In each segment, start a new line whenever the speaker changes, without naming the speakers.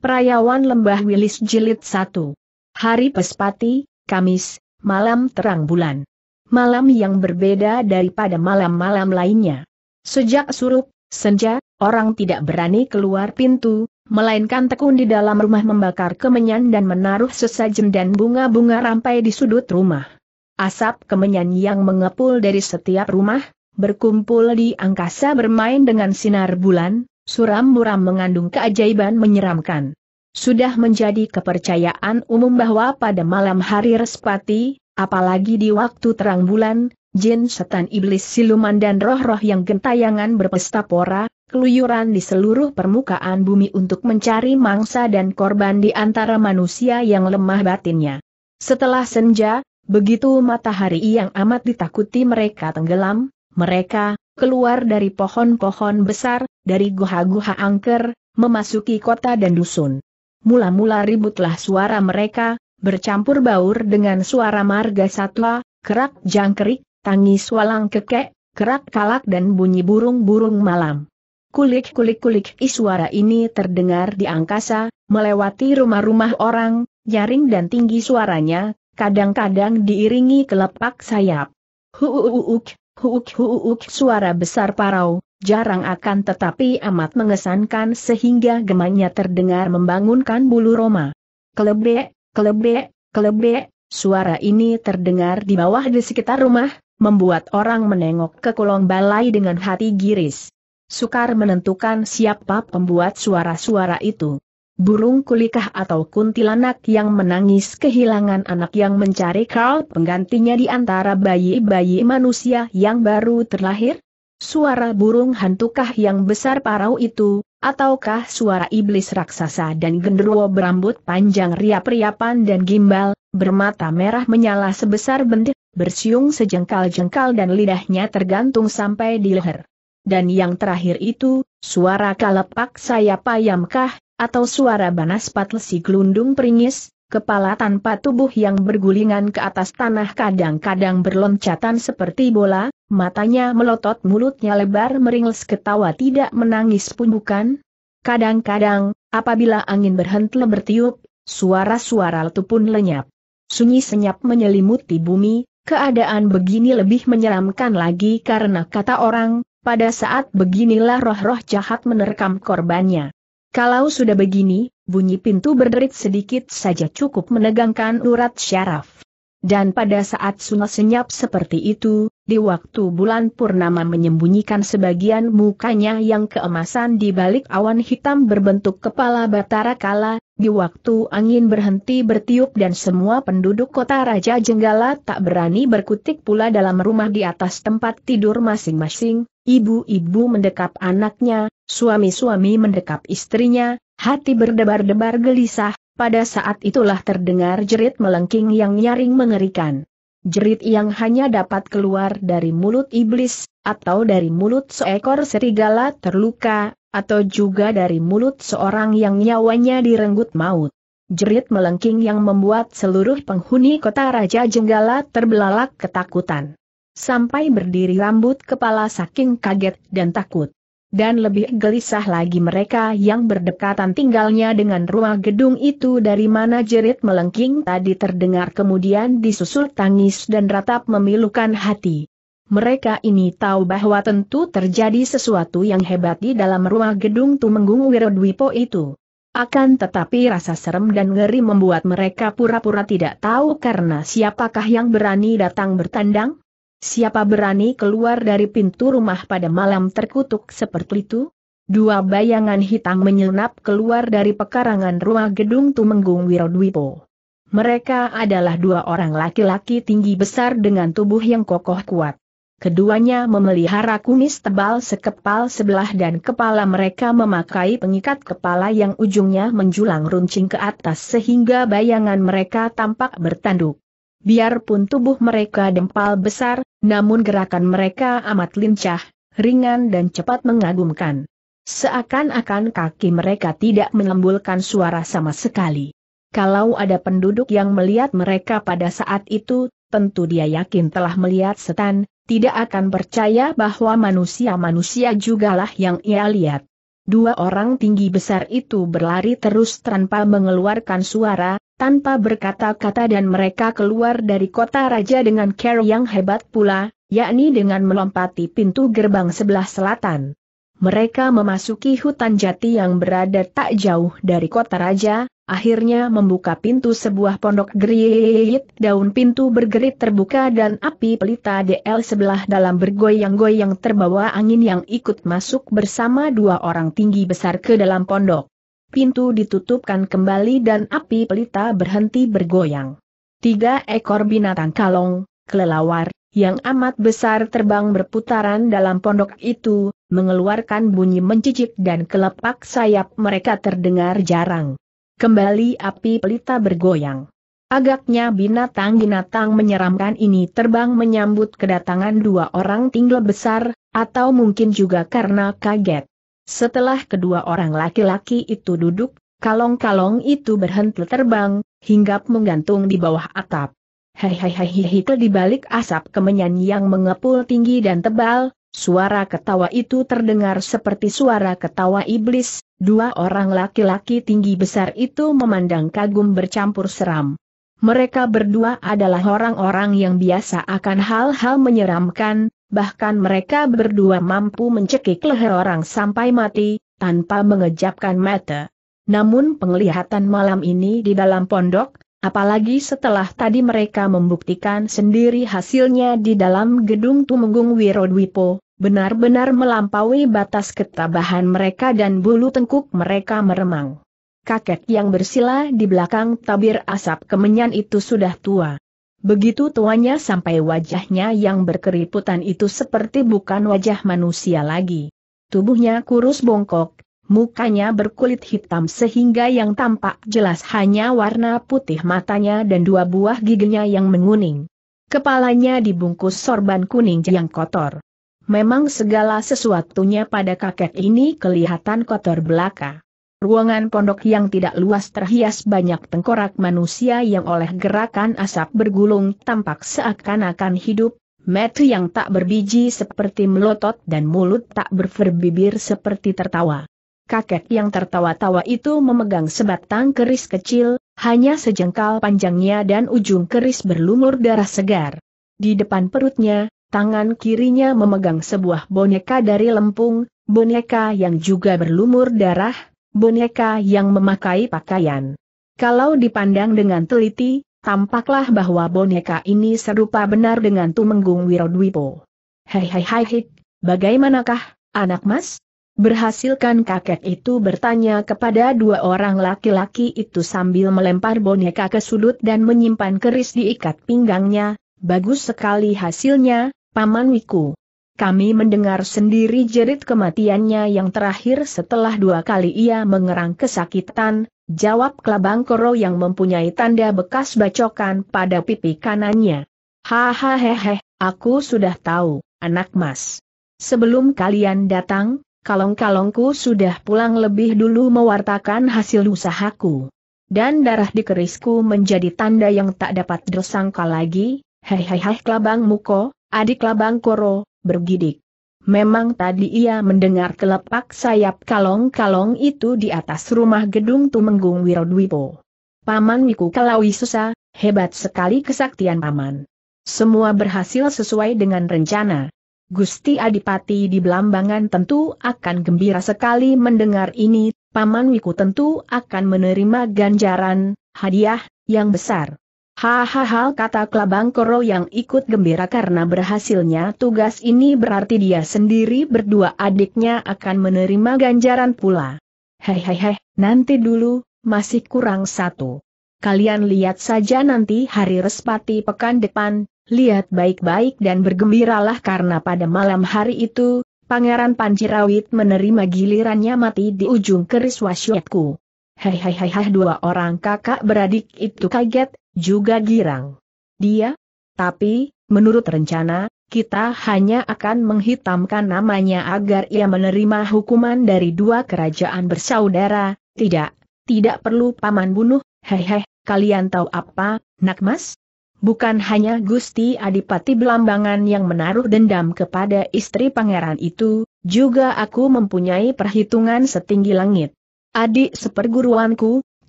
Perayawan Lembah Wilis Jilid 1. Hari Pespati, Kamis, malam terang bulan. Malam yang berbeda daripada malam-malam lainnya. Sejak surup, senja, orang tidak berani keluar pintu, melainkan tekun di dalam rumah membakar kemenyan dan menaruh sesajen dan bunga-bunga rampai di sudut rumah. Asap kemenyan yang mengepul dari setiap rumah, berkumpul di angkasa bermain dengan sinar bulan, suram-muram mengandung keajaiban menyeramkan. Sudah menjadi kepercayaan umum bahwa pada malam hari respati, apalagi di waktu terang bulan, jin setan iblis siluman dan roh-roh yang gentayangan berpesta pora, keluyuran di seluruh permukaan bumi untuk mencari mangsa dan korban di antara manusia yang lemah batinnya. Setelah senja, begitu matahari yang amat ditakuti mereka tenggelam, mereka, keluar dari pohon-pohon besar, dari guha-guha angker, memasuki kota dan dusun. Mula-mula ributlah suara mereka, bercampur baur dengan suara marga satwa, kerak jangkrik, tangis walang kekek, kerak kalak dan bunyi burung-burung malam. Kulik-kulik-kulik suara ini terdengar di angkasa, melewati rumah-rumah orang, nyaring dan tinggi suaranya, kadang-kadang diiringi kelepak sayap. Huuuuk, huuk huuk suara besar parau, jarang akan tetapi amat mengesankan sehingga gemanya terdengar membangunkan bulu Roma. Kelebek, kelebek, kelebek, suara ini terdengar di bawah di sekitar rumah, membuat orang menengok ke kolong balai dengan hati giris. Sukar menentukan siapa pembuat suara-suara itu burung kulikah atau kuntilanak yang menangis kehilangan anak yang mencari Carl penggantinya di antara bayi-bayi manusia yang baru terlahir? Suara burung hantukah yang besar parau itu, ataukah suara iblis raksasa dan genderuwo berambut panjang riap-riapan dan gimbal, bermata merah menyala sebesar bentik, bersiung sejengkal-jengkal dan lidahnya tergantung sampai di leher. Dan yang terakhir itu, suara kalepak sayap ayamkah, atau suara banas patlesi gelundung peringis, kepala tanpa tubuh yang bergulingan ke atas tanah kadang-kadang berloncatan seperti bola, matanya melotot mulutnya lebar meringles ketawa tidak menangis pun bukan. Kadang-kadang, apabila angin berhenti bertiup, suara-suara letup pun lenyap. Sunyi senyap menyelimuti bumi, keadaan begini lebih menyeramkan lagi karena kata orang, pada saat beginilah roh-roh jahat menerkam korbannya. Kalau sudah begini, bunyi pintu berderit sedikit saja cukup menegangkan urat syaraf. Dan pada saat Suna senyap seperti itu, di waktu bulan purnama menyembunyikan sebagian mukanya yang keemasan di balik awan hitam berbentuk kepala Batara Kala, di waktu angin berhenti bertiup dan semua penduduk kota Raja Jenggala tak berani berkutik pula dalam rumah di atas tempat tidur masing-masing, ibu-ibu mendekap anaknya, Suami-suami mendekap istrinya, hati berdebar-debar gelisah, pada saat itulah terdengar jerit melengking yang nyaring mengerikan. Jerit yang hanya dapat keluar dari mulut iblis, atau dari mulut seekor serigala terluka, atau juga dari mulut seorang yang nyawanya direnggut maut. Jerit melengking yang membuat seluruh penghuni kota Raja Jenggala terbelalak ketakutan. Sampai berdiri rambut kepala saking kaget dan takut dan lebih gelisah lagi mereka yang berdekatan tinggalnya dengan rumah gedung itu dari mana jerit melengking tadi terdengar kemudian disusul tangis dan ratap memilukan hati. Mereka ini tahu bahwa tentu terjadi sesuatu yang hebat di dalam rumah gedung Tumenggung Wirodwipo itu. Akan tetapi rasa serem dan ngeri membuat mereka pura-pura tidak tahu karena siapakah yang berani datang bertandang? Siapa berani keluar dari pintu rumah pada malam terkutuk seperti itu? Dua bayangan hitam menyelinap keluar dari pekarangan rumah gedung Tumenggung Wirodwipo. Mereka adalah dua orang laki-laki tinggi besar dengan tubuh yang kokoh kuat. Keduanya memelihara kumis tebal sekepal sebelah dan kepala mereka memakai pengikat kepala yang ujungnya menjulang runcing ke atas sehingga bayangan mereka tampak bertanduk. Biarpun tubuh mereka dempal besar, namun gerakan mereka amat lincah, ringan dan cepat mengagumkan. Seakan-akan kaki mereka tidak menembulkan suara sama sekali. Kalau ada penduduk yang melihat mereka pada saat itu, tentu dia yakin telah melihat setan, tidak akan percaya bahwa manusia-manusia jugalah yang ia lihat. Dua orang tinggi besar itu berlari terus tanpa mengeluarkan suara, tanpa berkata-kata dan mereka keluar dari kota raja dengan care yang hebat pula, yakni dengan melompati pintu gerbang sebelah selatan. Mereka memasuki hutan jati yang berada tak jauh dari kota raja, akhirnya membuka pintu sebuah pondok gerit, daun pintu bergerit terbuka dan api pelita DL sebelah dalam bergoyang-goyang terbawa angin yang ikut masuk bersama dua orang tinggi besar ke dalam pondok pintu ditutupkan kembali dan api pelita berhenti bergoyang. Tiga ekor binatang kalong, kelelawar, yang amat besar terbang berputaran dalam pondok itu, mengeluarkan bunyi mencicik dan kelepak sayap mereka terdengar jarang. Kembali api pelita bergoyang. Agaknya binatang-binatang menyeramkan ini terbang menyambut kedatangan dua orang tinggal besar, atau mungkin juga karena kaget. Setelah kedua orang laki-laki itu duduk, kalong-kalong itu berhenti terbang, hingga menggantung di bawah atap. hei hei hei hei di balik asap kemenyan yang mengepul tinggi dan tebal, Suara ketawa itu terdengar seperti suara ketawa iblis, dua orang laki-laki tinggi besar itu memandang kagum bercampur seram. Mereka berdua adalah orang-orang yang biasa akan hal-hal menyeramkan, bahkan mereka berdua mampu mencekik leher orang sampai mati, tanpa mengejapkan mata. Namun penglihatan malam ini di dalam pondok, apalagi setelah tadi mereka membuktikan sendiri hasilnya di dalam gedung Tumenggung Wirodwipo, benar-benar melampaui batas ketabahan mereka dan bulu tengkuk mereka meremang. Kakek yang bersila di belakang tabir asap kemenyan itu sudah tua. Begitu tuanya sampai wajahnya yang berkeriputan itu seperti bukan wajah manusia lagi. Tubuhnya kurus bongkok, mukanya berkulit hitam sehingga yang tampak jelas hanya warna putih matanya dan dua buah giginya yang menguning. Kepalanya dibungkus sorban kuning yang kotor. Memang segala sesuatunya pada kakek ini kelihatan kotor belaka. Ruangan pondok yang tidak luas terhias banyak tengkorak manusia yang oleh gerakan asap bergulung tampak seakan-akan hidup, metu yang tak berbiji seperti melotot dan mulut tak berferbibir seperti tertawa. Kakek yang tertawa-tawa itu memegang sebatang keris kecil, hanya sejengkal panjangnya dan ujung keris berlumur darah segar. Di depan perutnya, tangan kirinya memegang sebuah boneka dari lempung, boneka yang juga berlumur darah, boneka yang memakai pakaian. Kalau dipandang dengan teliti, tampaklah bahwa boneka ini serupa benar dengan Tumenggung Wirodwipo. Hei hei hei hei, bagaimanakah, anak mas? Berhasilkan kakek itu bertanya kepada dua orang laki-laki itu sambil melempar boneka ke sudut dan menyimpan keris diikat pinggangnya, bagus sekali hasilnya, Paman Wiku. Kami mendengar sendiri jerit kematiannya yang terakhir setelah dua kali ia mengerang kesakitan, jawab Kelabang Koro yang mempunyai tanda bekas bacokan pada pipi kanannya. Hahaha, aku sudah tahu, anak mas. Sebelum kalian datang, kalong-kalongku sudah pulang lebih dulu mewartakan hasil usahaku. Dan darah di kerisku menjadi tanda yang tak dapat dersangka lagi, Hehehe Kelabang Muko, adik Klabang Koro, bergidik. Memang tadi ia mendengar kelepak sayap kalong-kalong itu di atas rumah gedung Tumenggung Wirodwipo. Paman Wiku Kalawi susah, hebat sekali kesaktian Paman. Semua berhasil sesuai dengan rencana. Gusti Adipati di Belambangan tentu akan gembira sekali mendengar ini, Paman Wiku tentu akan menerima ganjaran, hadiah, yang besar. Hahaha kata Kelabang Koro yang ikut gembira karena berhasilnya tugas ini berarti dia sendiri berdua adiknya akan menerima ganjaran pula. Hehehe, nanti dulu, masih kurang satu. Kalian lihat saja nanti hari respati pekan depan, lihat baik-baik dan bergembiralah karena pada malam hari itu, Pangeran Pancirawit menerima gilirannya mati di ujung keris wasyatku. hei dua orang kakak beradik itu kaget, juga girang. Dia? Tapi, menurut rencana, kita hanya akan menghitamkan namanya agar ia menerima hukuman dari dua kerajaan bersaudara, tidak, tidak perlu paman bunuh, hehe, kalian tahu apa, nak mas? Bukan hanya Gusti Adipati Belambangan yang menaruh dendam kepada istri pangeran itu, juga aku mempunyai perhitungan setinggi langit. Adik seperguruanku,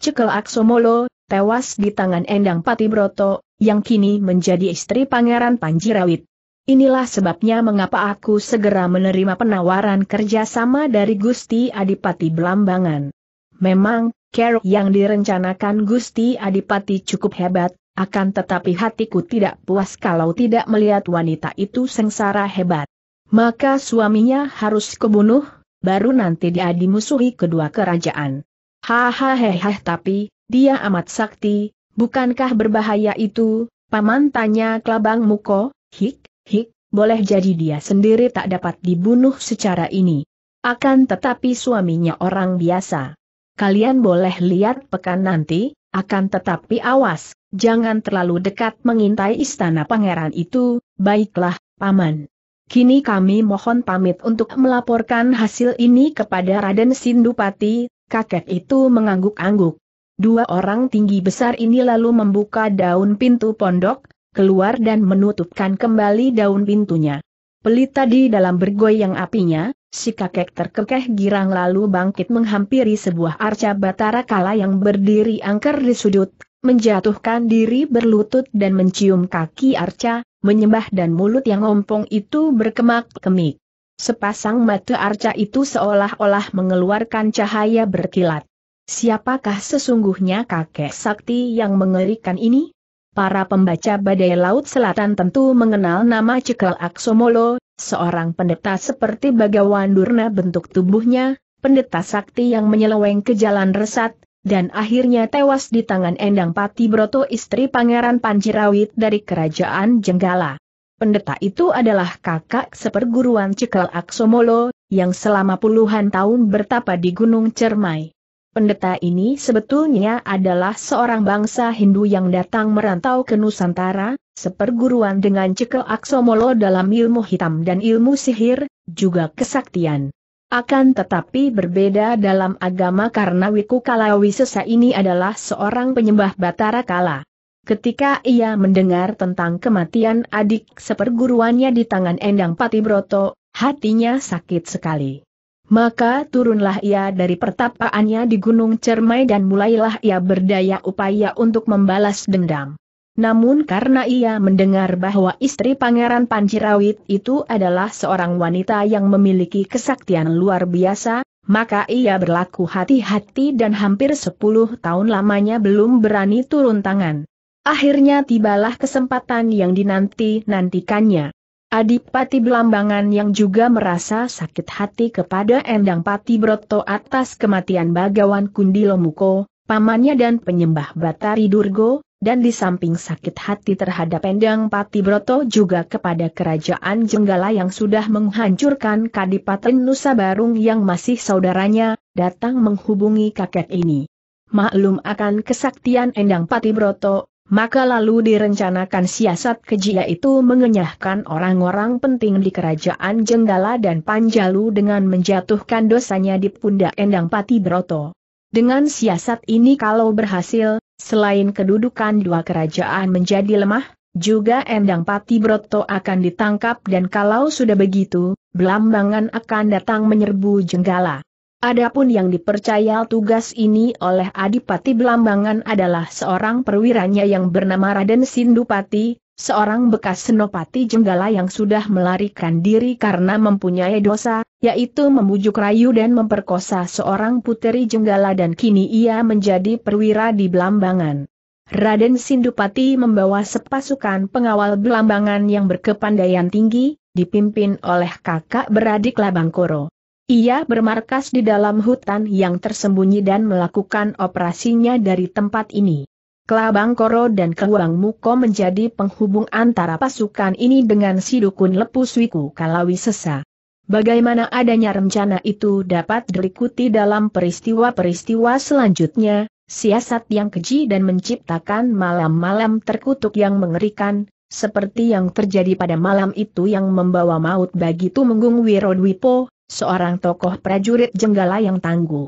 Cekel Aksomolo, tewas di tangan Endang Patibroto, yang kini menjadi istri Pangeran Panjirawit. Inilah sebabnya mengapa aku segera menerima penawaran kerjasama dari Gusti Adipati Belambangan. Memang, care yang direncanakan Gusti Adipati cukup hebat, akan tetapi hatiku tidak puas kalau tidak melihat wanita itu sengsara hebat. Maka suaminya harus kebunuh, baru nanti dia dimusuhi kedua kerajaan. Hahaha tapi, dia amat sakti, bukankah berbahaya itu, paman tanya Kelabang Muko, hik, hik, boleh jadi dia sendiri tak dapat dibunuh secara ini. Akan tetapi suaminya orang biasa. Kalian boleh lihat pekan nanti, akan tetapi awas, jangan terlalu dekat mengintai istana pangeran itu, baiklah, paman. Kini kami mohon pamit untuk melaporkan hasil ini kepada Raden Sindupati, kakek itu mengangguk-angguk. Dua orang tinggi besar ini lalu membuka daun pintu pondok, keluar dan menutupkan kembali daun pintunya. Pelita di dalam bergoyang apinya, si kakek terkekeh girang lalu bangkit menghampiri sebuah arca batara kala yang berdiri angker di sudut, menjatuhkan diri berlutut dan mencium kaki arca, menyembah dan mulut yang ompong itu berkemak-kemik. Sepasang mata arca itu seolah-olah mengeluarkan cahaya berkilat. Siapakah sesungguhnya kakek sakti yang mengerikan ini? Para pembaca Badai Laut Selatan tentu mengenal nama Cikal Aksomolo, seorang pendeta seperti Bagawan Durna bentuk tubuhnya, pendeta sakti yang menyeleweng ke jalan resat, dan akhirnya tewas di tangan Endang Pati Broto istri Pangeran Panjirawit dari Kerajaan Jenggala. Pendeta itu adalah kakak seperguruan Cikal Aksomolo, yang selama puluhan tahun bertapa di Gunung Cermai. Pendeta ini sebetulnya adalah seorang bangsa Hindu yang datang merantau ke Nusantara, seperguruan dengan cekel aksomolo dalam ilmu hitam dan ilmu sihir, juga kesaktian. Akan tetapi berbeda dalam agama karena Wiku Kalawisesa ini adalah seorang penyembah Batara Kala. Ketika ia mendengar tentang kematian adik seperguruannya di tangan Endang Patibroto, hatinya sakit sekali. Maka turunlah ia dari pertapaannya di Gunung Cermai dan mulailah ia berdaya upaya untuk membalas dendam. Namun karena ia mendengar bahwa istri Pangeran Pancirawit itu adalah seorang wanita yang memiliki kesaktian luar biasa, maka ia berlaku hati-hati dan hampir sepuluh tahun lamanya belum berani turun tangan. Akhirnya tibalah kesempatan yang dinanti-nantikannya. Adipati Belambangan yang juga merasa sakit hati kepada Endang Pati Broto atas kematian Bagawan Kundilo Muko, pamannya dan penyembah Batari Durgo, dan di samping sakit hati terhadap Endang Pati Broto juga kepada kerajaan Jenggala yang sudah menghancurkan Kadipaten Nusa Barung yang masih saudaranya, datang menghubungi kakek ini. Maklum akan kesaktian Endang Pati Broto, maka lalu direncanakan siasat kejia itu mengenyahkan orang-orang penting di kerajaan Jenggala dan Panjalu dengan menjatuhkan dosanya di pundak Endang Pati Broto. Dengan siasat ini kalau berhasil, selain kedudukan dua kerajaan menjadi lemah, juga Endang Pati Broto akan ditangkap dan kalau sudah begitu, Belambangan akan datang menyerbu Jenggala. Adapun yang dipercaya tugas ini oleh Adipati Belambangan adalah seorang perwiranya yang bernama Raden Sindupati, seorang bekas senopati jenggala yang sudah melarikan diri karena mempunyai dosa, yaitu membujuk rayu dan memperkosa seorang puteri jenggala dan kini ia menjadi perwira di Belambangan. Raden Sindupati membawa sepasukan pengawal Belambangan yang berkepandaian tinggi, dipimpin oleh kakak beradik Labangkoro. Ia bermarkas di dalam hutan yang tersembunyi dan melakukan operasinya dari tempat ini. Kelabang Koro dan Kelabang Muko menjadi penghubung antara pasukan ini dengan Sidukun dukun lepu Kalawi Sesa. Bagaimana adanya rencana itu dapat dilikuti dalam peristiwa-peristiwa selanjutnya, siasat yang keji dan menciptakan malam-malam terkutuk yang mengerikan, seperti yang terjadi pada malam itu yang membawa maut bagi Tumenggung Wirodwipo, seorang tokoh prajurit Jenggala yang tangguh.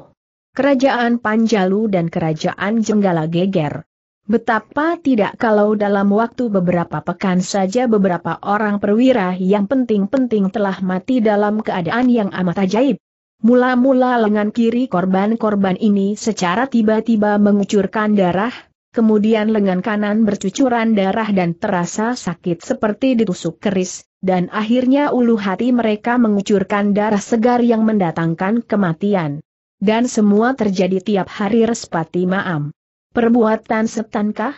Kerajaan Panjalu dan Kerajaan Jenggala geger. Betapa tidak kalau dalam waktu beberapa pekan saja beberapa orang perwira yang penting-penting telah mati dalam keadaan yang amat ajaib. Mula-mula lengan kiri korban-korban ini secara tiba-tiba mengucurkan darah, kemudian lengan kanan bercucuran darah dan terasa sakit seperti ditusuk keris, dan akhirnya ulu hati mereka mengucurkan darah segar yang mendatangkan kematian. Dan semua terjadi tiap hari respati maam. Perbuatan setankah?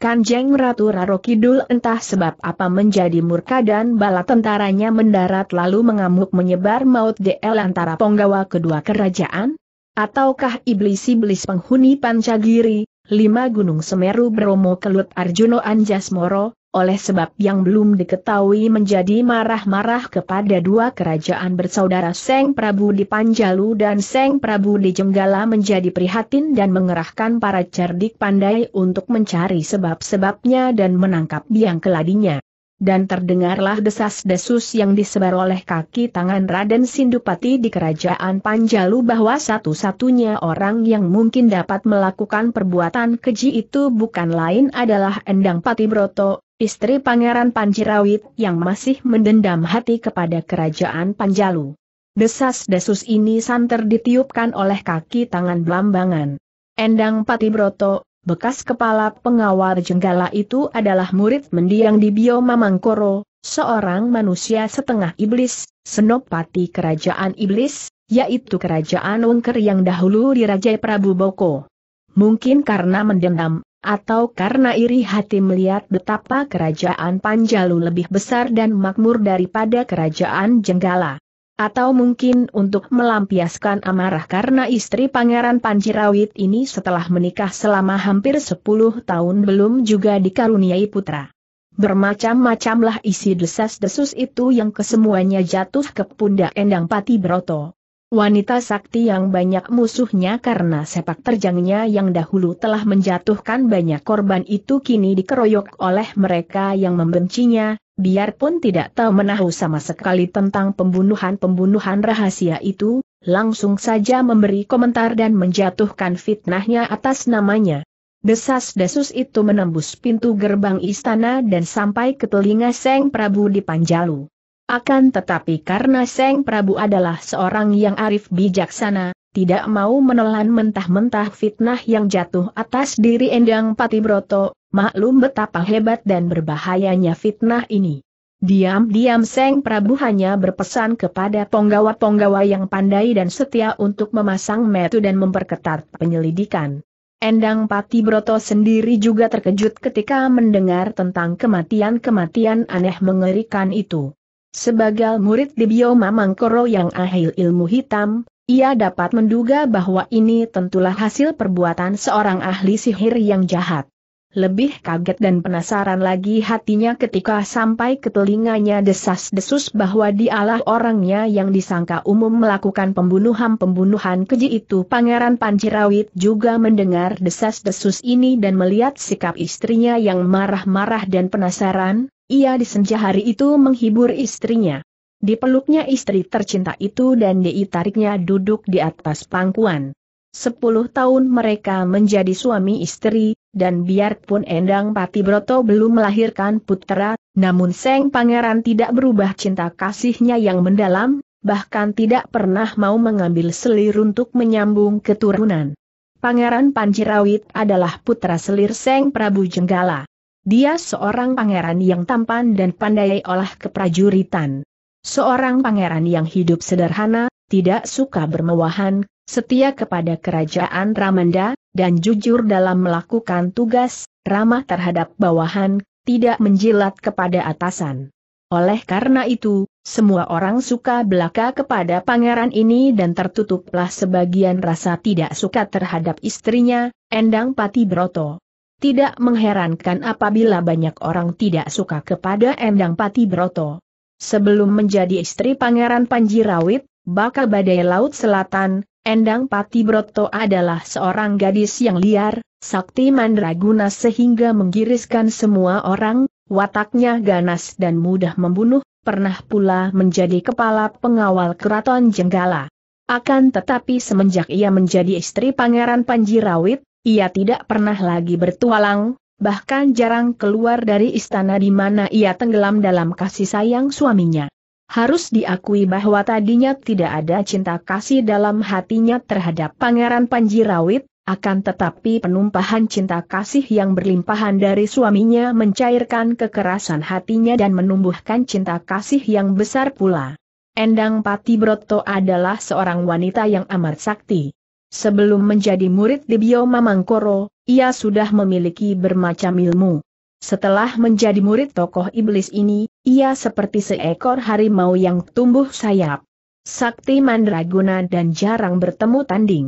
Kanjeng Ratu Raro Kidul entah sebab apa menjadi murka dan bala tentaranya mendarat lalu mengamuk menyebar maut DL antara penggawa kedua kerajaan? Ataukah iblis-iblis penghuni Pancagiri, Lima Gunung Semeru Bromo Kelut Arjuno Anjas Moro, oleh sebab yang belum diketahui menjadi marah-marah kepada dua kerajaan bersaudara Seng Prabu di Panjalu dan Seng Prabu di Jenggala menjadi prihatin dan mengerahkan para cerdik pandai untuk mencari sebab-sebabnya dan menangkap biang keladinya dan terdengarlah desas-desus yang disebar oleh kaki tangan Raden Sindupati di kerajaan Panjalu bahwa satu-satunya orang yang mungkin dapat melakukan perbuatan keji itu bukan lain adalah Endang Pati Broto, istri Pangeran Panjirawit yang masih mendendam hati kepada kerajaan Panjalu. Desas-desus ini santer ditiupkan oleh kaki tangan Belambangan, Endang Patibroto, Bekas kepala pengawal jenggala itu adalah murid mendiang di Bio Mamangkoro, seorang manusia setengah iblis, senopati kerajaan iblis, yaitu kerajaan Wengker yang dahulu dirajai Prabu Boko. Mungkin karena mendendam, atau karena iri hati melihat betapa kerajaan Panjalu lebih besar dan makmur daripada kerajaan Jenggala. Atau mungkin untuk melampiaskan amarah karena istri Pangeran Panjirawit ini setelah menikah selama hampir 10 tahun belum juga dikaruniai putra. Bermacam-macamlah isi desas-desus itu yang kesemuanya jatuh ke pundak Endang Pati Broto. Wanita sakti yang banyak musuhnya karena sepak terjangnya yang dahulu telah menjatuhkan banyak korban itu kini dikeroyok oleh mereka yang membencinya, biarpun tidak tahu menahu sama sekali tentang pembunuhan-pembunuhan rahasia itu, langsung saja memberi komentar dan menjatuhkan fitnahnya atas namanya. Desas-desus itu menembus pintu gerbang istana dan sampai ke telinga Seng Prabu di Panjalu. Akan tetapi karena Seng Prabu adalah seorang yang arif bijaksana, tidak mau menelan mentah-mentah fitnah yang jatuh atas diri Endang Patibroto, Maklum betapa hebat dan berbahayanya fitnah ini. Diam-diam Seng Prabu hanya berpesan kepada penggawa-penggawa yang pandai dan setia untuk memasang metu dan memperketat penyelidikan. Endang Pati Broto sendiri juga terkejut ketika mendengar tentang kematian-kematian aneh mengerikan itu. Sebagai murid di bioma Mangkoro yang ahil ilmu hitam, ia dapat menduga bahwa ini tentulah hasil perbuatan seorang ahli sihir yang jahat. Lebih kaget dan penasaran lagi hatinya ketika sampai ke telinganya desas-desus bahwa dialah orangnya yang disangka umum melakukan pembunuhan-pembunuhan keji itu. Pangeran Pancirawit juga mendengar desas-desus ini dan melihat sikap istrinya yang marah-marah dan penasaran, ia di senja hari itu menghibur istrinya. Dipeluknya istri tercinta itu dan diitariknya duduk di atas pangkuan. Sepuluh tahun mereka menjadi suami istri, dan biarpun Endang Pati Broto belum melahirkan putera, namun Seng Pangeran tidak berubah cinta kasihnya yang mendalam, bahkan tidak pernah mau mengambil selir untuk menyambung keturunan. Pangeran Panjirawit adalah putra selir Seng Prabu Jenggala. Dia seorang pangeran yang tampan dan pandai olah keprajuritan. Seorang pangeran yang hidup sederhana, tidak suka bermewahan, Setia kepada kerajaan Ramanda, dan jujur dalam melakukan tugas, ramah terhadap bawahan, tidak menjilat kepada atasan. Oleh karena itu, semua orang suka belaka kepada pangeran ini dan tertutuplah sebagian rasa tidak suka terhadap istrinya, Endang Pati Broto. Tidak mengherankan apabila banyak orang tidak suka kepada Endang Pati Broto. Sebelum menjadi istri pangeran Panjirawit, bakal badai Laut Selatan, Endang Pati Broto adalah seorang gadis yang liar, sakti mandraguna sehingga menggiriskan semua orang, wataknya ganas dan mudah membunuh, pernah pula menjadi kepala pengawal keraton Jenggala. Akan tetapi semenjak ia menjadi istri Pangeran Panji Rawit, ia tidak pernah lagi bertualang, bahkan jarang keluar dari istana di mana ia tenggelam dalam kasih sayang suaminya. Harus diakui bahwa tadinya tidak ada cinta kasih dalam hatinya terhadap Pangeran Panji Rawit. akan tetapi penumpahan cinta kasih yang berlimpahan dari suaminya mencairkan kekerasan hatinya dan menumbuhkan cinta kasih yang besar pula. Endang Pati Broto adalah seorang wanita yang amat sakti. Sebelum menjadi murid di Bioma Mangkoro, ia sudah memiliki bermacam ilmu. Setelah menjadi murid tokoh iblis ini, ia seperti seekor harimau yang tumbuh sayap. Sakti Mandraguna dan jarang bertemu tanding.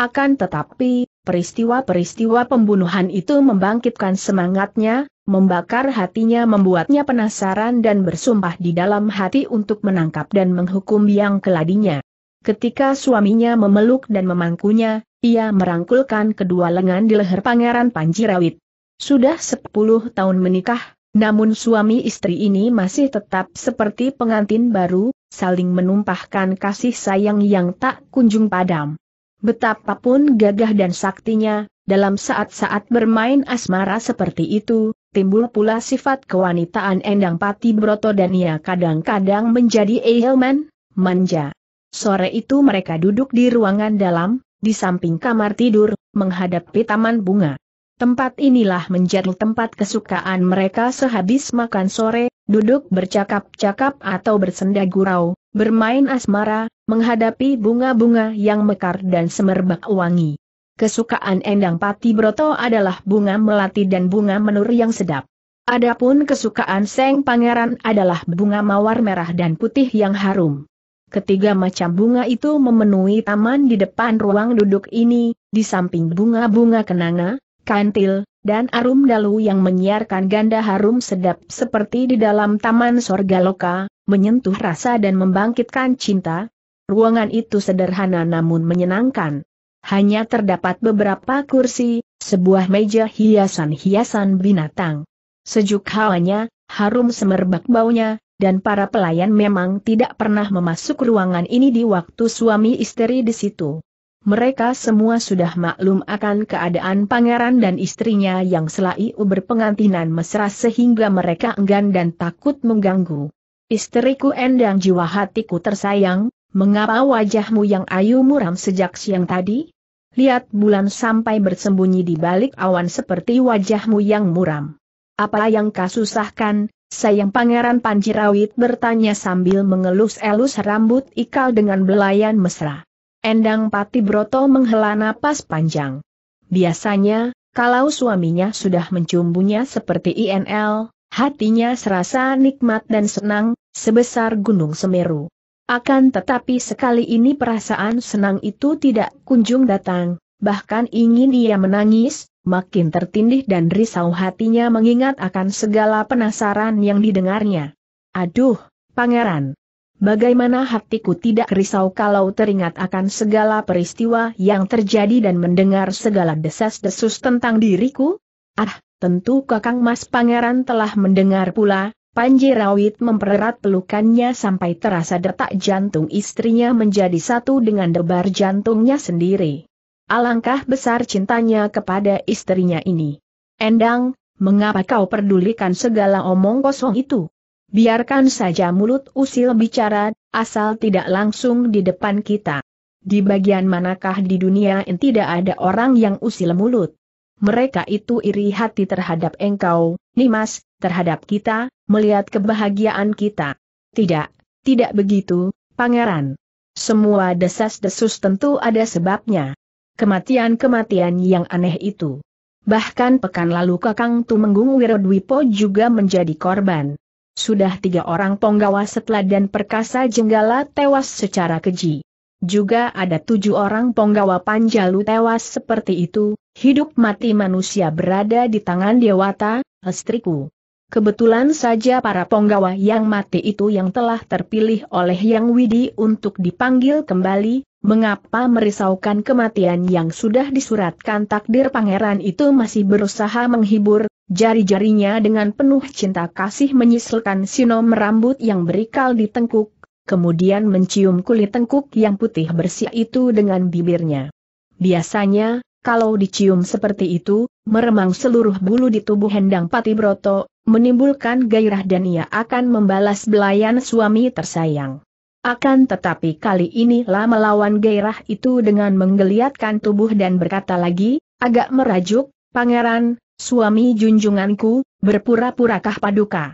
Akan tetapi, peristiwa-peristiwa pembunuhan itu membangkitkan semangatnya, membakar hatinya membuatnya penasaran dan bersumpah di dalam hati untuk menangkap dan menghukum yang keladinya. Ketika suaminya memeluk dan memangkunya, ia merangkulkan kedua lengan di leher Pangeran Panjirawit. Sudah sepuluh tahun menikah, namun suami istri ini masih tetap seperti pengantin baru, saling menumpahkan kasih sayang yang tak kunjung padam. Betapapun gagah dan saktinya, dalam saat-saat bermain asmara seperti itu, timbul pula sifat kewanitaan Endang Pati Broto dan ia kadang-kadang menjadi eilman, manja. Sore itu mereka duduk di ruangan dalam, di samping kamar tidur, menghadapi taman bunga. Tempat inilah menjadi tempat kesukaan mereka sehabis makan sore, duduk bercakap-cakap atau bersenda gurau, bermain asmara, menghadapi bunga-bunga yang mekar dan semerbak wangi. Kesukaan Endang Pati Broto adalah bunga melati dan bunga menur yang sedap. Adapun kesukaan Seng Pangeran adalah bunga mawar merah dan putih yang harum. Ketiga macam bunga itu memenuhi taman di depan ruang duduk ini, di samping bunga-bunga kenanga, kantil, dan arum dalu yang menyiarkan ganda harum sedap seperti di dalam taman sorga loka, menyentuh rasa dan membangkitkan cinta. Ruangan itu sederhana namun menyenangkan. Hanya terdapat beberapa kursi, sebuah meja hiasan-hiasan binatang. Sejuk hawanya, harum semerbak baunya, dan para pelayan memang tidak pernah memasuk ruangan ini di waktu suami istri di situ. Mereka semua sudah maklum akan keadaan pangeran dan istrinya yang selai berpengantinan mesra sehingga mereka enggan dan takut mengganggu. Istriku endang jiwa hatiku tersayang, mengapa wajahmu yang ayu muram sejak siang tadi? Lihat bulan sampai bersembunyi di balik awan seperti wajahmu yang muram. Apa yang kasusahkan, sayang pangeran Panjirawit bertanya sambil mengelus-elus rambut ikal dengan belayan mesra. Endang Pati Broto menghela napas panjang. Biasanya, kalau suaminya sudah mencumbunya seperti INL, hatinya serasa nikmat dan senang, sebesar gunung Semeru. Akan tetapi sekali ini perasaan senang itu tidak kunjung datang, bahkan ingin ia menangis, makin tertindih dan risau hatinya mengingat akan segala penasaran yang didengarnya. Aduh, pangeran, bagaimana hatiku tidak risau kalau teringat akan segala peristiwa yang terjadi dan mendengar segala desas-desus tentang diriku? Ah, tentu Kakang Mas Pangeran telah mendengar pula, Panji Rawit mempererat pelukannya sampai terasa detak jantung istrinya menjadi satu dengan debar jantungnya sendiri. Alangkah besar cintanya kepada istrinya ini. Endang, mengapa kau pedulikan segala omong kosong itu? Biarkan saja mulut usil bicara, asal tidak langsung di depan kita. Di bagian manakah di dunia ini tidak ada orang yang usil mulut? Mereka itu iri hati terhadap engkau, Nimas, terhadap kita, melihat kebahagiaan kita. Tidak, tidak begitu, pangeran. Semua desas-desus tentu ada sebabnya. Kematian-kematian yang aneh itu. Bahkan pekan lalu Kakang Tumenggung Wirodwipo juga menjadi korban. Sudah tiga orang penggawa setelah dan perkasa jenggala tewas secara keji. Juga ada tujuh orang penggawa panjalu tewas seperti itu, hidup mati manusia berada di tangan dewata, istriku. Kebetulan saja para penggawa yang mati itu yang telah terpilih oleh Yang Widi untuk dipanggil kembali, mengapa merisaukan kematian yang sudah disuratkan takdir pangeran itu masih berusaha menghibur, Jari-jarinya dengan penuh cinta kasih menyisilkan sinom rambut yang berikal di tengkuk, kemudian mencium kulit tengkuk yang putih bersih itu dengan bibirnya. Biasanya, kalau dicium seperti itu, meremang seluruh bulu di tubuh Hendang Patibroto, menimbulkan gairah dan ia akan membalas belayan suami tersayang. Akan tetapi kali ini lah melawan gairah itu dengan menggeliatkan tubuh dan berkata lagi, agak merajuk, pangeran, Suami junjunganku, berpura-purakah paduka?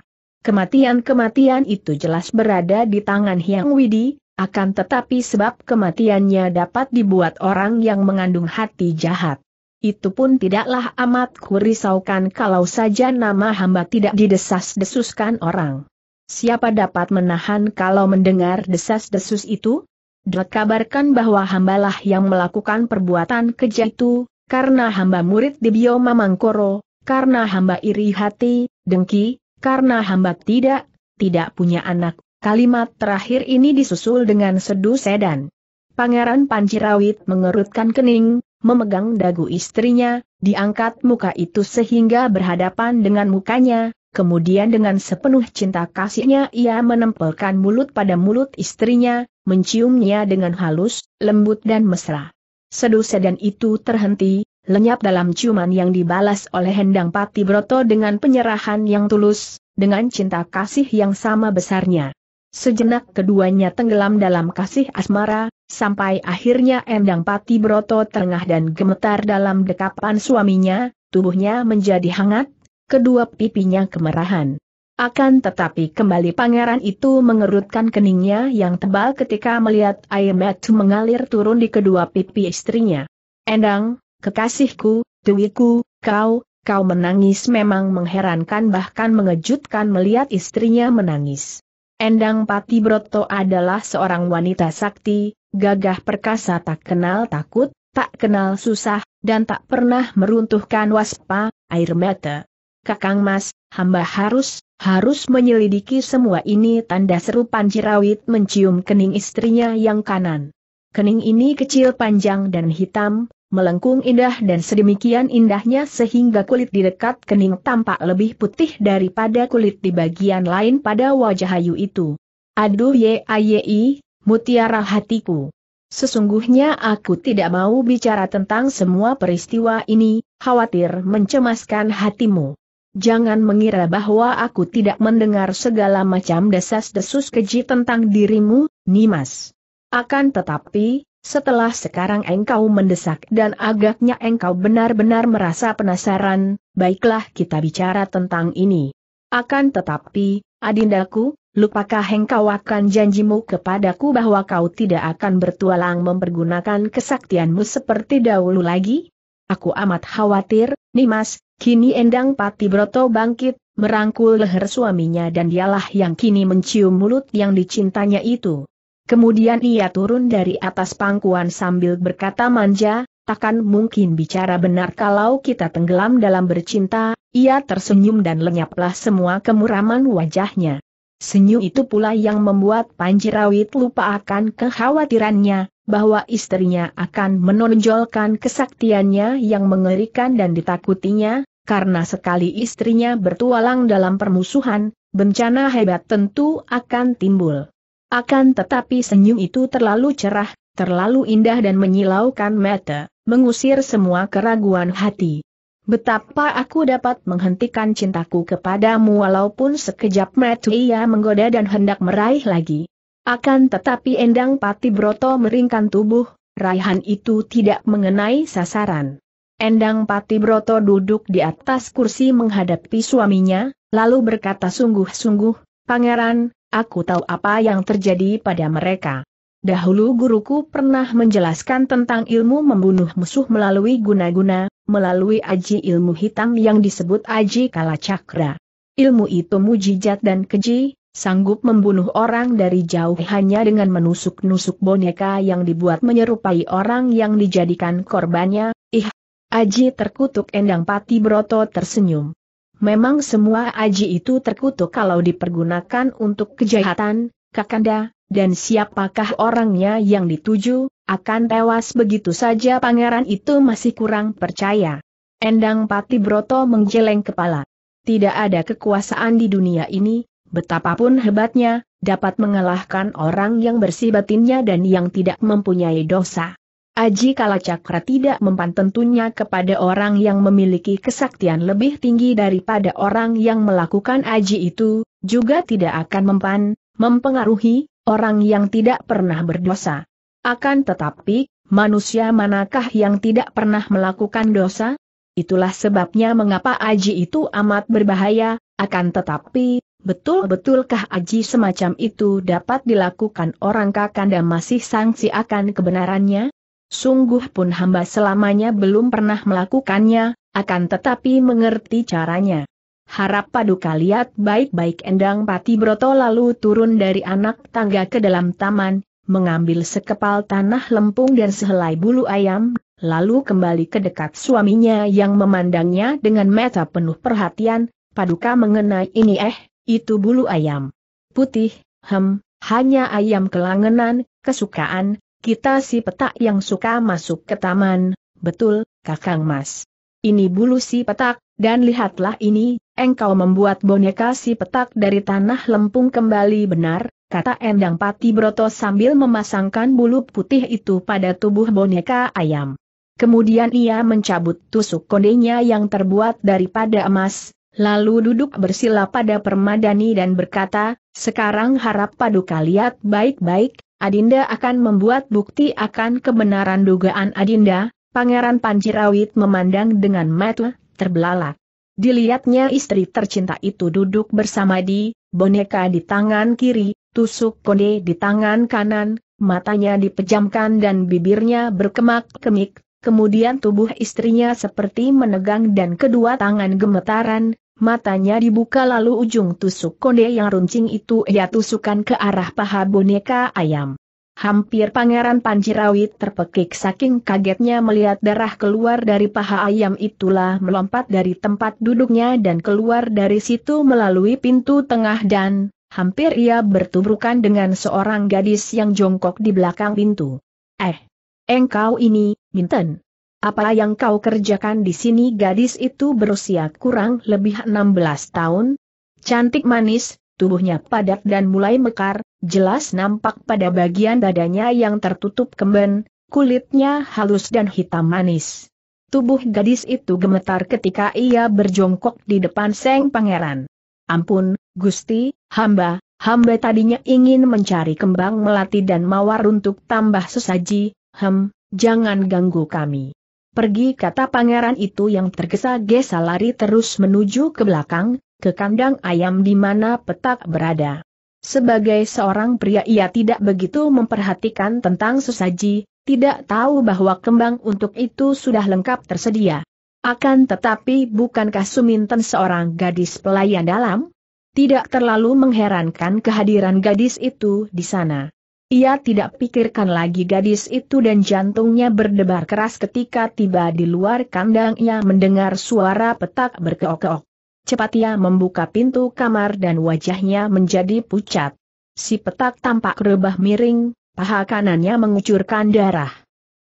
Kematian-kematian itu jelas berada di tangan Hyang Widi, akan tetapi sebab kematiannya dapat dibuat orang yang mengandung hati jahat. Itu pun tidaklah amat kurisaukan kalau saja nama hamba tidak didesas-desuskan orang. Siapa dapat menahan kalau mendengar desas-desus itu? kabarkan bahwa hambalah yang melakukan perbuatan keji itu, karena hamba murid di bioma Mangkoro, karena hamba iri hati, dengki, karena hamba tidak, tidak punya anak. Kalimat terakhir ini disusul dengan seduh sedan. Pangeran Pancirawit mengerutkan kening, memegang dagu istrinya, diangkat muka itu sehingga berhadapan dengan mukanya, Kemudian dengan sepenuh cinta kasihnya ia menempelkan mulut pada mulut istrinya, menciumnya dengan halus, lembut dan mesra sedu sedan itu terhenti, lenyap dalam ciuman yang dibalas oleh Hendang Pati Broto dengan penyerahan yang tulus, dengan cinta kasih yang sama besarnya. Sejenak keduanya tenggelam dalam kasih asmara, sampai akhirnya Endang Pati Broto terengah dan gemetar dalam dekapan suaminya, tubuhnya menjadi hangat, kedua pipinya kemerahan. Akan tetapi kembali pangeran itu mengerutkan keningnya yang tebal ketika melihat air mata mengalir turun di kedua pipi istrinya. Endang, kekasihku, tuwiku, kau, kau menangis memang mengherankan bahkan mengejutkan melihat istrinya menangis. Endang Pati Broto adalah seorang wanita sakti, gagah perkasa tak kenal takut, tak kenal susah, dan tak pernah meruntuhkan waspa, air mata. Kakang Mas, hamba harus, harus menyelidiki semua ini tanda seru Panjirawit mencium kening istrinya yang kanan. Kening ini kecil panjang dan hitam, melengkung indah dan sedemikian indahnya sehingga kulit di dekat kening tampak lebih putih daripada kulit di bagian lain pada wajah Ayu itu. Aduh ye ayi, mutiara hatiku. Sesungguhnya aku tidak mau bicara tentang semua peristiwa ini, khawatir mencemaskan hatimu. Jangan mengira bahwa aku tidak mendengar segala macam desas-desus keji tentang dirimu, Nimas. Akan tetapi, setelah sekarang engkau mendesak dan agaknya engkau benar-benar merasa penasaran, baiklah kita bicara tentang ini. Akan tetapi, adindaku, lupakah engkau akan janjimu kepadaku bahwa kau tidak akan bertualang mempergunakan kesaktianmu seperti dahulu lagi? Aku amat khawatir, Nimas, kini Endang Pati Broto bangkit, merangkul leher suaminya dan dialah yang kini mencium mulut yang dicintanya itu. Kemudian ia turun dari atas pangkuan sambil berkata manja, takkan mungkin bicara benar kalau kita tenggelam dalam bercinta, ia tersenyum dan lenyaplah semua kemuraman wajahnya. Senyum itu pula yang membuat Panjirawit lupa akan kekhawatirannya, bahwa istrinya akan menonjolkan kesaktiannya yang mengerikan dan ditakutinya, karena sekali istrinya bertualang dalam permusuhan, bencana hebat tentu akan timbul. Akan tetapi senyum itu terlalu cerah, terlalu indah dan menyilaukan mata, mengusir semua keraguan hati. Betapa aku dapat menghentikan cintaku kepadamu walaupun sekejap mata ia menggoda dan hendak meraih lagi. Akan tetapi Endang Pati Broto meringkan tubuh, raihan itu tidak mengenai sasaran. Endang Pati Broto duduk di atas kursi menghadapi suaminya, lalu berkata sungguh-sungguh, Pangeran, aku tahu apa yang terjadi pada mereka. Dahulu guruku pernah menjelaskan tentang ilmu membunuh musuh melalui guna-guna, melalui aji ilmu hitam yang disebut aji kala cakra. Ilmu itu mujijat dan keji, sanggup membunuh orang dari jauh hanya dengan menusuk-nusuk boneka yang dibuat menyerupai orang yang dijadikan korbannya, ih. Aji terkutuk Endang Pati Broto tersenyum. Memang semua aji itu terkutuk kalau dipergunakan untuk kejahatan, Kakanda, dan siapakah orangnya yang dituju, akan tewas begitu saja pangeran itu masih kurang percaya. Endang Pati Broto menggeleng kepala. Tidak ada kekuasaan di dunia ini, Betapapun hebatnya, dapat mengalahkan orang yang bersih batinnya dan yang tidak mempunyai dosa. Aji Kalacakra tidak mempan tentunya kepada orang yang memiliki kesaktian lebih tinggi daripada orang yang melakukan aji itu, juga tidak akan mempan, mempengaruhi, orang yang tidak pernah berdosa. Akan tetapi, manusia manakah yang tidak pernah melakukan dosa? Itulah sebabnya mengapa aji itu amat berbahaya, akan tetapi, Betul-betulkah aji semacam itu dapat dilakukan orang kakanda masih sangsi akan kebenarannya? Sungguh pun hamba selamanya belum pernah melakukannya, akan tetapi mengerti caranya. Harap paduka lihat baik-baik Endang Pati Broto lalu turun dari anak tangga ke dalam taman, mengambil sekepal tanah lempung dan sehelai bulu ayam, lalu kembali ke dekat suaminya yang memandangnya dengan mata penuh perhatian, paduka mengenai ini eh, itu bulu ayam. Putih, hem, hanya ayam kelangenan, kesukaan, kita si petak yang suka masuk ke taman, betul, kakang mas. Ini bulu si petak, dan lihatlah ini, engkau membuat boneka si petak dari tanah lempung kembali benar, kata Endang Pati Broto sambil memasangkan bulu putih itu pada tubuh boneka ayam. Kemudian ia mencabut tusuk kondenya yang terbuat daripada emas, lalu duduk bersila pada permadani dan berkata, sekarang harap paduka lihat baik-baik, Adinda akan membuat bukti akan kebenaran dugaan Adinda, Pangeran Panjirawit memandang dengan mata terbelalak. Dilihatnya istri tercinta itu duduk bersama di, boneka di tangan kiri, tusuk konde di tangan kanan, matanya dipejamkan dan bibirnya berkemak-kemik, kemudian tubuh istrinya seperti menegang dan kedua tangan gemetaran, Matanya dibuka lalu ujung tusuk konde yang runcing itu ia tusukan ke arah paha boneka ayam. Hampir Pangeran Panjirawit terpekik saking kagetnya melihat darah keluar dari paha ayam itulah melompat dari tempat duduknya dan keluar dari situ melalui pintu tengah dan, hampir ia bertubrukan dengan seorang gadis yang jongkok di belakang pintu. Eh, engkau ini, Minten? Apa yang kau kerjakan di sini gadis itu berusia kurang lebih 16 tahun? Cantik manis, tubuhnya padat dan mulai mekar, jelas nampak pada bagian dadanya yang tertutup kemben, kulitnya halus dan hitam manis. Tubuh gadis itu gemetar ketika ia berjongkok di depan Seng Pangeran. Ampun, Gusti, hamba, hamba tadinya ingin mencari kembang melati dan mawar untuk tambah sesaji, hem, jangan ganggu kami. Pergi kata pangeran itu yang tergesa-gesa lari terus menuju ke belakang, ke kandang ayam di mana petak berada. Sebagai seorang pria ia tidak begitu memperhatikan tentang sesaji, tidak tahu bahwa kembang untuk itu sudah lengkap tersedia. Akan tetapi bukankah Suminten seorang gadis pelayan dalam? Tidak terlalu mengherankan kehadiran gadis itu di sana. Ia tidak pikirkan lagi gadis itu dan jantungnya berdebar keras ketika tiba di luar kandang ia mendengar suara petak berkeok-keok. Cepat ia membuka pintu kamar dan wajahnya menjadi pucat. Si petak tampak rebah miring, paha kanannya mengucurkan darah.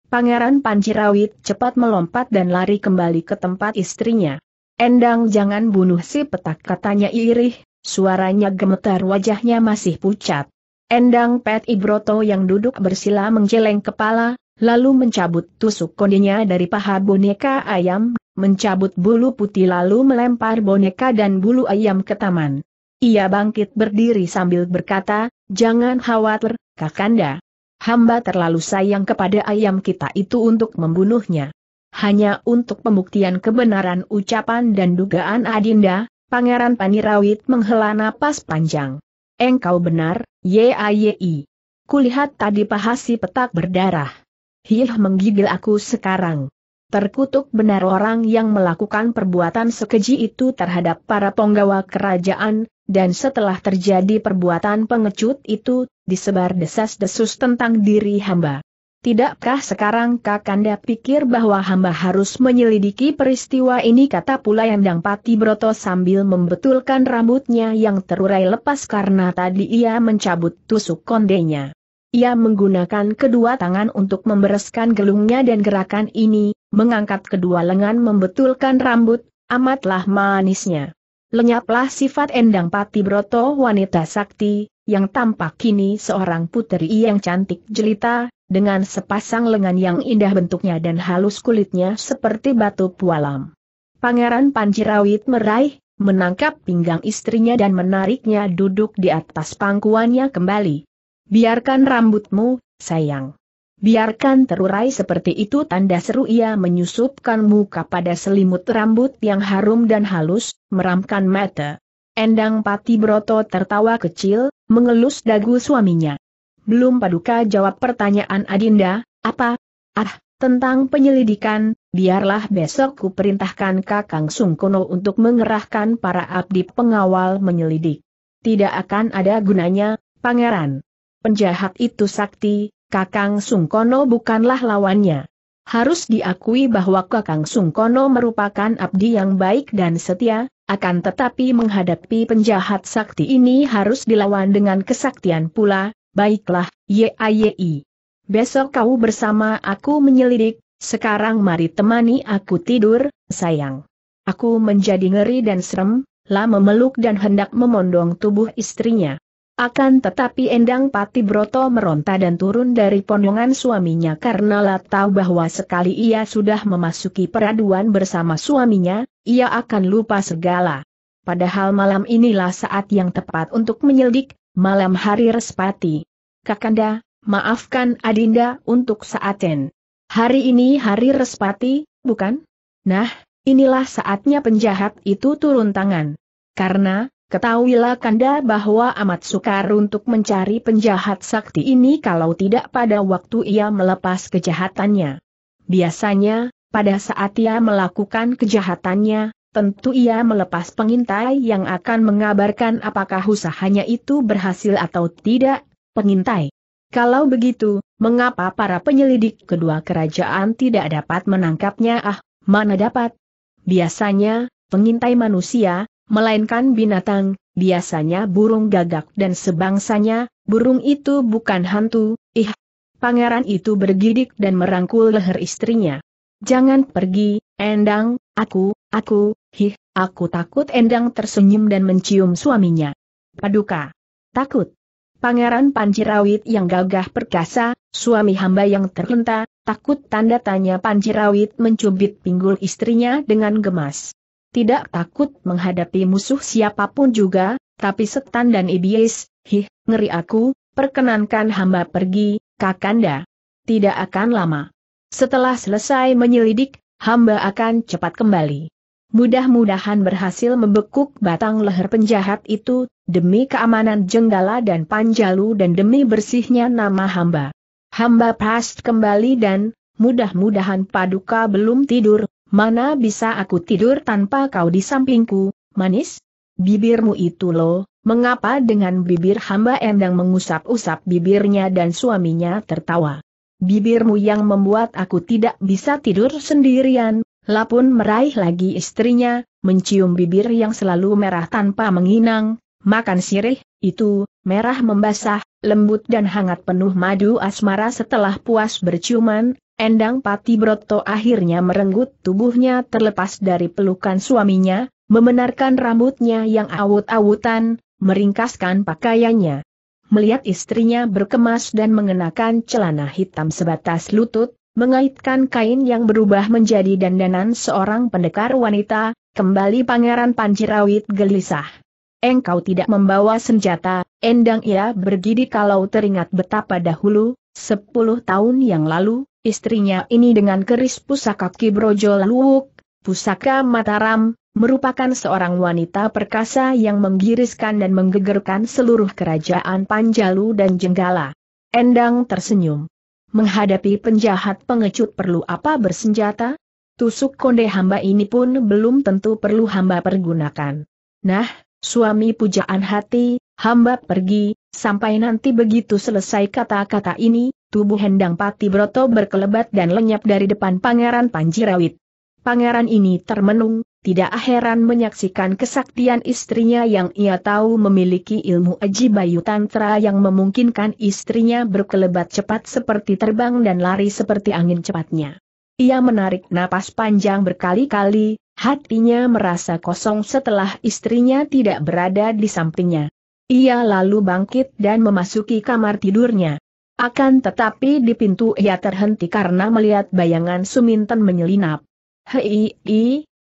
Pangeran Pancirawit cepat melompat dan lari kembali ke tempat istrinya. Endang jangan bunuh si petak katanya irih, suaranya gemetar wajahnya masih pucat. Endang Pet Ibroto yang duduk bersila menjeleng kepala, lalu mencabut tusuk kondinya dari paha boneka ayam, mencabut bulu putih lalu melempar boneka dan bulu ayam ke taman. Ia bangkit berdiri sambil berkata, jangan khawatir, Kakanda. Hamba terlalu sayang kepada ayam kita itu untuk membunuhnya. Hanya untuk pembuktian kebenaran ucapan dan dugaan Adinda, Pangeran Panirawit menghela napas panjang. Engkau benar, Yayi. Kulihat tadi pahasi petak berdarah. Hih menggigil aku sekarang. Terkutuk benar orang yang melakukan perbuatan sekeji itu terhadap para penggawa kerajaan, dan setelah terjadi perbuatan pengecut itu, disebar desas-desus tentang diri hamba. Tidakkah sekarang Kakanda pikir bahwa hamba harus menyelidiki peristiwa ini kata pula Endang Pati Broto sambil membetulkan rambutnya yang terurai lepas karena tadi ia mencabut tusuk kondenya. Ia menggunakan kedua tangan untuk membereskan gelungnya dan gerakan ini, mengangkat kedua lengan membetulkan rambut, amatlah manisnya. Lenyaplah sifat Endang Pati Broto wanita sakti, yang tampak kini seorang putri yang cantik jelita, dengan sepasang lengan yang indah bentuknya dan halus kulitnya seperti batu pualam. Pangeran Panjirawit meraih, menangkap pinggang istrinya dan menariknya duduk di atas pangkuannya kembali. Biarkan rambutmu, sayang. Biarkan terurai seperti itu tanda seru ia menyusupkan muka pada selimut rambut yang harum dan halus, meramkan mata. Endang Pati Broto tertawa kecil, mengelus dagu suaminya. Belum paduka jawab pertanyaan Adinda, apa? Ah, tentang penyelidikan, biarlah besok ku perintahkan Kakang Sungkono untuk mengerahkan para abdi pengawal menyelidik. Tidak akan ada gunanya, pangeran. Penjahat itu sakti, Kakang Sungkono bukanlah lawannya. Harus diakui bahwa Kakang Sungkono merupakan abdi yang baik dan setia, akan tetapi menghadapi penjahat sakti ini harus dilawan dengan kesaktian pula, baiklah, YAYI. Besok kau bersama aku menyelidik, sekarang mari temani aku tidur, sayang. Aku menjadi ngeri dan serem, lah memeluk dan hendak memondong tubuh istrinya. Akan tetapi Endang Pati Broto meronta dan turun dari pondongan suaminya karena lah tahu bahwa sekali ia sudah memasuki peraduan bersama suaminya, ia akan lupa segala. Padahal malam inilah saat yang tepat untuk menyelidik, Malam hari Respati. Kakanda, maafkan Adinda untuk ini. Hari ini hari Respati, bukan? Nah, inilah saatnya penjahat itu turun tangan. Karena, ketahuilah Kanda bahwa amat sukar untuk mencari penjahat sakti ini kalau tidak pada waktu ia melepas kejahatannya. Biasanya, pada saat ia melakukan kejahatannya, Tentu ia melepas pengintai yang akan mengabarkan apakah usahanya itu berhasil atau tidak, pengintai. Kalau begitu, mengapa para penyelidik kedua kerajaan tidak dapat menangkapnya ah, mana dapat? Biasanya, pengintai manusia, melainkan binatang, biasanya burung gagak dan sebangsanya, burung itu bukan hantu, ih. Pangeran itu bergidik dan merangkul leher istrinya. Jangan pergi, Endang, aku, aku, Hih, aku takut Endang tersenyum dan mencium suaminya. Paduka. Takut. Pangeran Panjirawit yang gagah perkasa, suami hamba yang terlenta, takut tanda tanya Panjirawit mencubit pinggul istrinya dengan gemas. Tidak takut menghadapi musuh siapapun juga, tapi setan dan iblis, hih, ngeri aku, perkenankan hamba pergi, Kakanda. Tidak akan lama. Setelah selesai menyelidik, hamba akan cepat kembali mudah-mudahan berhasil membekuk batang leher penjahat itu, demi keamanan Jenggala dan Panjalu dan demi bersihnya nama hamba. Hamba past kembali dan, mudah-mudahan Paduka belum tidur, mana bisa aku tidur tanpa kau di sampingku, manis? Bibirmu itu loh, mengapa dengan bibir hamba endang mengusap-usap bibirnya dan suaminya tertawa bibirmu yang membuat aku tidak bisa tidur sendirian, Lapun meraih lagi istrinya, mencium bibir yang selalu merah tanpa menginang, makan sirih, itu, merah membasah, lembut dan hangat penuh madu asmara setelah puas berciuman, Endang Pati Broto akhirnya merenggut tubuhnya terlepas dari pelukan suaminya, membenarkan rambutnya yang awut-awutan, meringkaskan pakaiannya melihat istrinya berkemas dan mengenakan celana hitam sebatas lutut, mengaitkan kain yang berubah menjadi dandanan seorang pendekar wanita, kembali Pangeran Pancirawit gelisah. Engkau tidak membawa senjata, endang ia bergidi kalau teringat betapa dahulu, sepuluh tahun yang lalu, istrinya ini dengan keris pusaka Kibrojo Luwuk, pusaka Mataram, merupakan seorang wanita perkasa yang menggiriskan dan menggegerkan seluruh kerajaan Panjalu dan Jenggala. Endang tersenyum. Menghadapi penjahat pengecut perlu apa bersenjata? Tusuk konde hamba ini pun belum tentu perlu hamba pergunakan. Nah, suami pujaan hati, hamba pergi, sampai nanti begitu selesai kata-kata ini, tubuh Hendang Pati Broto berkelebat dan lenyap dari depan Pangeran Panjirawit. Pangeran ini termenung, tidak heran menyaksikan kesaktian istrinya yang ia tahu memiliki ilmu Aji Bayu Tantra yang memungkinkan istrinya berkelebat cepat seperti terbang dan lari seperti angin cepatnya. Ia menarik napas panjang berkali-kali, hatinya merasa kosong setelah istrinya tidak berada di sampingnya. Ia lalu bangkit dan memasuki kamar tidurnya. Akan tetapi di pintu ia terhenti karena melihat bayangan Suminten menyelinap. Hei,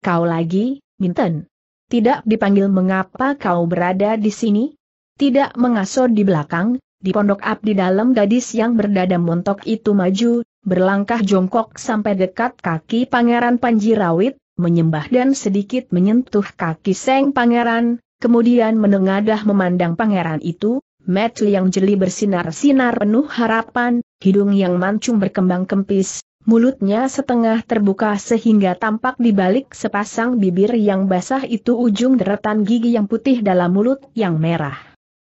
Kau lagi, Minten. Tidak dipanggil mengapa kau berada di sini? Tidak mengasor di belakang, di pondok abdi dalam gadis yang berdada montok itu maju, berlangkah jongkok sampai dekat kaki pangeran Panji Rawit, menyembah dan sedikit menyentuh kaki seng pangeran, kemudian menengadah memandang pangeran itu, metu yang jeli bersinar-sinar penuh harapan, hidung yang mancung berkembang kempis, Mulutnya setengah terbuka sehingga tampak di balik sepasang bibir yang basah itu ujung deretan gigi yang putih dalam mulut yang merah.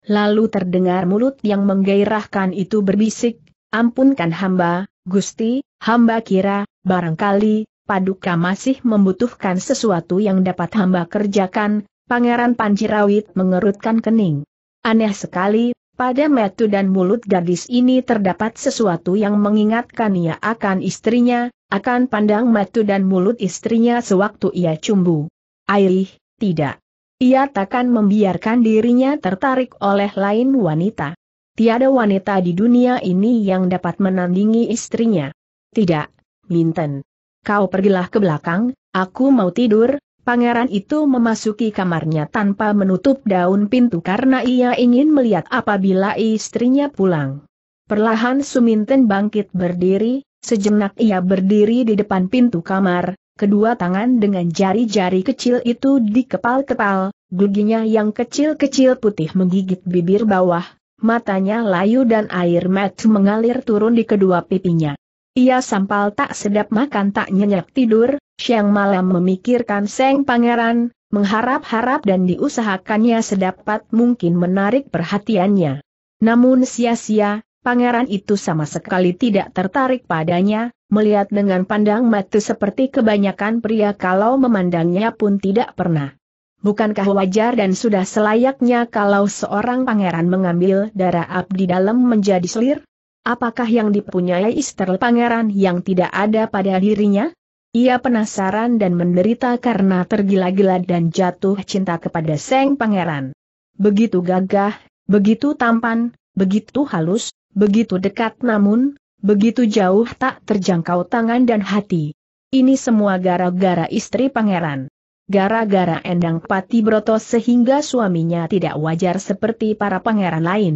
Lalu terdengar mulut yang menggairahkan itu berbisik, Ampunkan hamba, Gusti, hamba kira, barangkali, Paduka masih membutuhkan sesuatu yang dapat hamba kerjakan, Pangeran Panjirawit mengerutkan kening. Aneh sekali, pada metu dan mulut gadis ini terdapat sesuatu yang mengingatkan ia akan istrinya, akan pandang metu dan mulut istrinya sewaktu ia cumbu. Airih, tidak. Ia takkan membiarkan dirinya tertarik oleh lain wanita. Tiada wanita di dunia ini yang dapat menandingi istrinya. Tidak, Minten. Kau pergilah ke belakang, aku mau tidur, Pangeran itu memasuki kamarnya tanpa menutup daun pintu karena ia ingin melihat apabila istrinya pulang. Perlahan Suminten bangkit berdiri, sejenak ia berdiri di depan pintu kamar, kedua tangan dengan jari-jari kecil itu dikepal-kepal, giginya yang kecil-kecil putih menggigit bibir bawah, matanya layu dan air mata mengalir turun di kedua pipinya. Ia sampal tak sedap makan tak nyenyak tidur, siang malam memikirkan Seng Pangeran, mengharap-harap dan diusahakannya sedapat mungkin menarik perhatiannya. Namun sia-sia, pangeran itu sama sekali tidak tertarik padanya, melihat dengan pandang mata seperti kebanyakan pria kalau memandangnya pun tidak pernah. Bukankah wajar dan sudah selayaknya kalau seorang pangeran mengambil darah abdi dalam menjadi selir? Apakah yang dipunyai istri pangeran yang tidak ada pada dirinya? Ia penasaran dan menderita karena tergila-gila dan jatuh cinta kepada Seng Pangeran. Begitu gagah, begitu tampan, begitu halus, begitu dekat namun, begitu jauh tak terjangkau tangan dan hati. Ini semua gara-gara istri pangeran. Gara-gara Endang Pati Broto sehingga suaminya tidak wajar seperti para pangeran lain.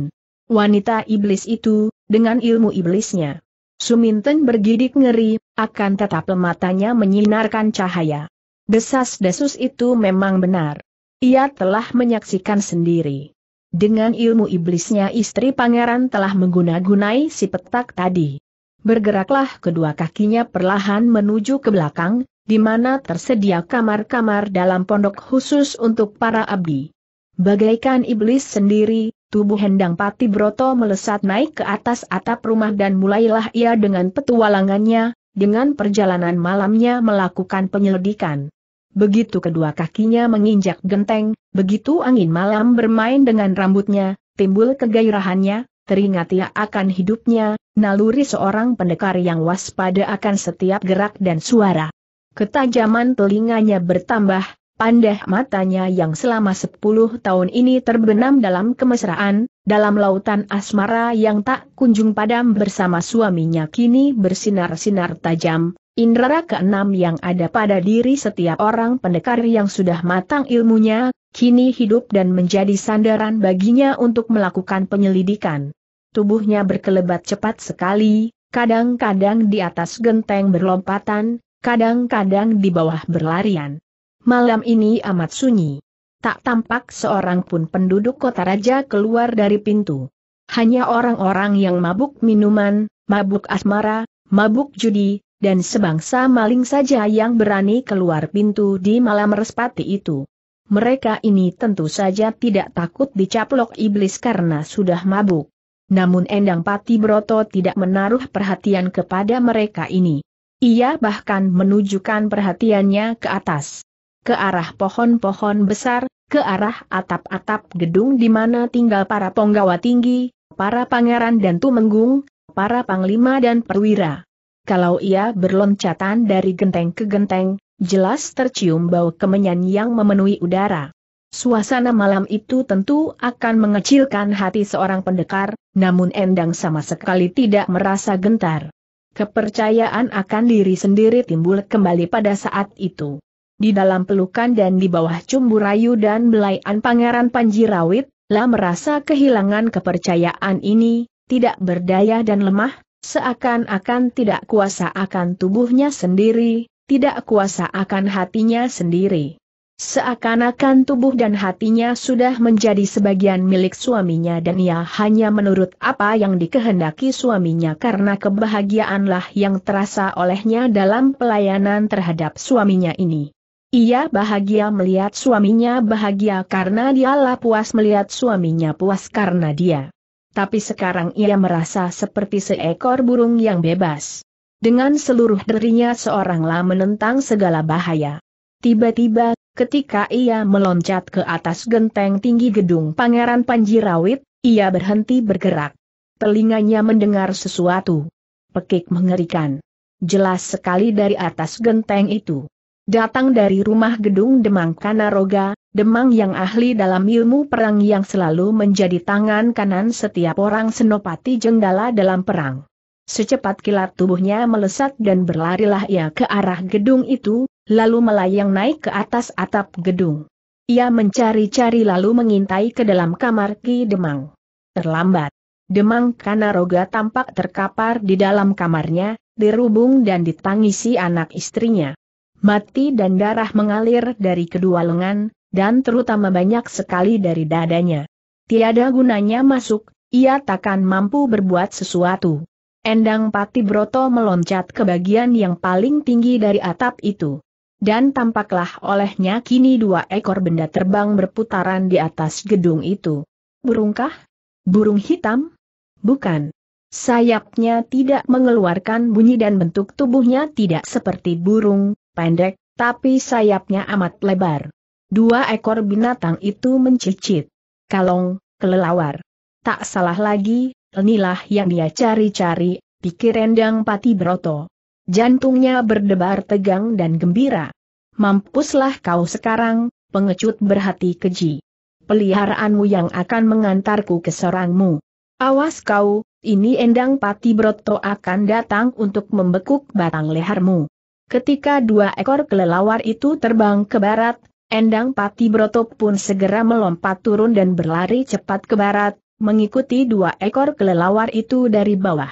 Wanita iblis itu, dengan ilmu iblisnya. Suminten bergidik ngeri, akan tetap matanya menyinarkan cahaya. Desas-desus itu memang benar. Ia telah menyaksikan sendiri. Dengan ilmu iblisnya istri pangeran telah mengguna-gunai si petak tadi. Bergeraklah kedua kakinya perlahan menuju ke belakang, di mana tersedia kamar-kamar dalam pondok khusus untuk para abdi. Bagaikan iblis sendiri, tubuh Hendang Pati Broto melesat naik ke atas atap rumah dan mulailah ia dengan petualangannya, dengan perjalanan malamnya melakukan penyelidikan. Begitu kedua kakinya menginjak genteng, begitu angin malam bermain dengan rambutnya, timbul kegairahannya, teringat ia akan hidupnya, naluri seorang pendekar yang waspada akan setiap gerak dan suara. Ketajaman telinganya bertambah, Pandah matanya yang selama sepuluh tahun ini terbenam dalam kemesraan, dalam lautan asmara yang tak kunjung padam bersama suaminya kini bersinar-sinar tajam, indera keenam yang ada pada diri setiap orang pendekar yang sudah matang ilmunya, kini hidup dan menjadi sandaran baginya untuk melakukan penyelidikan. Tubuhnya berkelebat cepat sekali, kadang-kadang di atas genteng berlompatan, kadang-kadang di bawah berlarian. Malam ini amat sunyi. Tak tampak seorang pun penduduk kota raja keluar dari pintu. Hanya orang-orang yang mabuk minuman, mabuk asmara, mabuk judi, dan sebangsa maling saja yang berani keluar pintu di malam respati itu. Mereka ini tentu saja tidak takut dicaplok iblis karena sudah mabuk. Namun Endang Pati Broto tidak menaruh perhatian kepada mereka ini. Ia bahkan menunjukkan perhatiannya ke atas ke arah pohon-pohon besar, ke arah atap-atap gedung di mana tinggal para penggawa tinggi, para pangeran dan tumenggung, para panglima dan perwira. Kalau ia berloncatan dari genteng ke genteng, jelas tercium bau kemenyan yang memenuhi udara. Suasana malam itu tentu akan mengecilkan hati seorang pendekar, namun Endang sama sekali tidak merasa gentar. Kepercayaan akan diri sendiri timbul kembali pada saat itu. Di dalam pelukan dan di bawah cumbu rayu dan belaian Pangeran Panji Rawit, La merasa kehilangan kepercayaan ini, tidak berdaya dan lemah, seakan-akan tidak kuasa akan tubuhnya sendiri, tidak kuasa akan hatinya sendiri. Seakan-akan tubuh dan hatinya sudah menjadi sebagian milik suaminya dan ia hanya menurut apa yang dikehendaki suaminya karena kebahagiaanlah yang terasa olehnya dalam pelayanan terhadap suaminya ini. Ia bahagia melihat suaminya bahagia karena dialah puas melihat suaminya puas karena dia. Tapi sekarang ia merasa seperti seekor burung yang bebas. Dengan seluruh dirinya seoranglah menentang segala bahaya. Tiba-tiba, ketika ia meloncat ke atas genteng tinggi gedung Pangeran Panjirawit, ia berhenti bergerak. Telinganya mendengar sesuatu. Pekik mengerikan. Jelas sekali dari atas genteng itu datang dari rumah gedung Demang Kanaroga, Demang yang ahli dalam ilmu perang yang selalu menjadi tangan kanan setiap orang senopati jenggala dalam perang. Secepat kilat tubuhnya melesat dan berlarilah ia ke arah gedung itu, lalu melayang naik ke atas atap gedung. Ia mencari-cari lalu mengintai ke dalam kamar Ki Demang. Terlambat. Demang Kanaroga tampak terkapar di dalam kamarnya, dirubung dan ditangisi anak istrinya. Mati dan darah mengalir dari kedua lengan, dan terutama banyak sekali dari dadanya. Tiada gunanya masuk, ia takkan mampu berbuat sesuatu. Endang Pati Broto meloncat ke bagian yang paling tinggi dari atap itu. Dan tampaklah olehnya kini dua ekor benda terbang berputaran di atas gedung itu. Burungkah? Burung hitam? Bukan. Sayapnya tidak mengeluarkan bunyi dan bentuk tubuhnya tidak seperti burung, pendek, tapi sayapnya amat lebar. Dua ekor binatang itu mencicit. Kalong, kelelawar. Tak salah lagi, inilah yang dia cari-cari, pikir Endang Pati Broto. Jantungnya berdebar tegang dan gembira. Mampuslah kau sekarang, pengecut berhati keji. Peliharaanmu yang akan mengantarku ke serangmu. Awas kau, ini Endang Pati Broto akan datang untuk membekuk batang lehermu. Ketika dua ekor kelelawar itu terbang ke barat, Endang Pati Broto pun segera melompat turun dan berlari cepat ke barat, mengikuti dua ekor kelelawar itu dari bawah.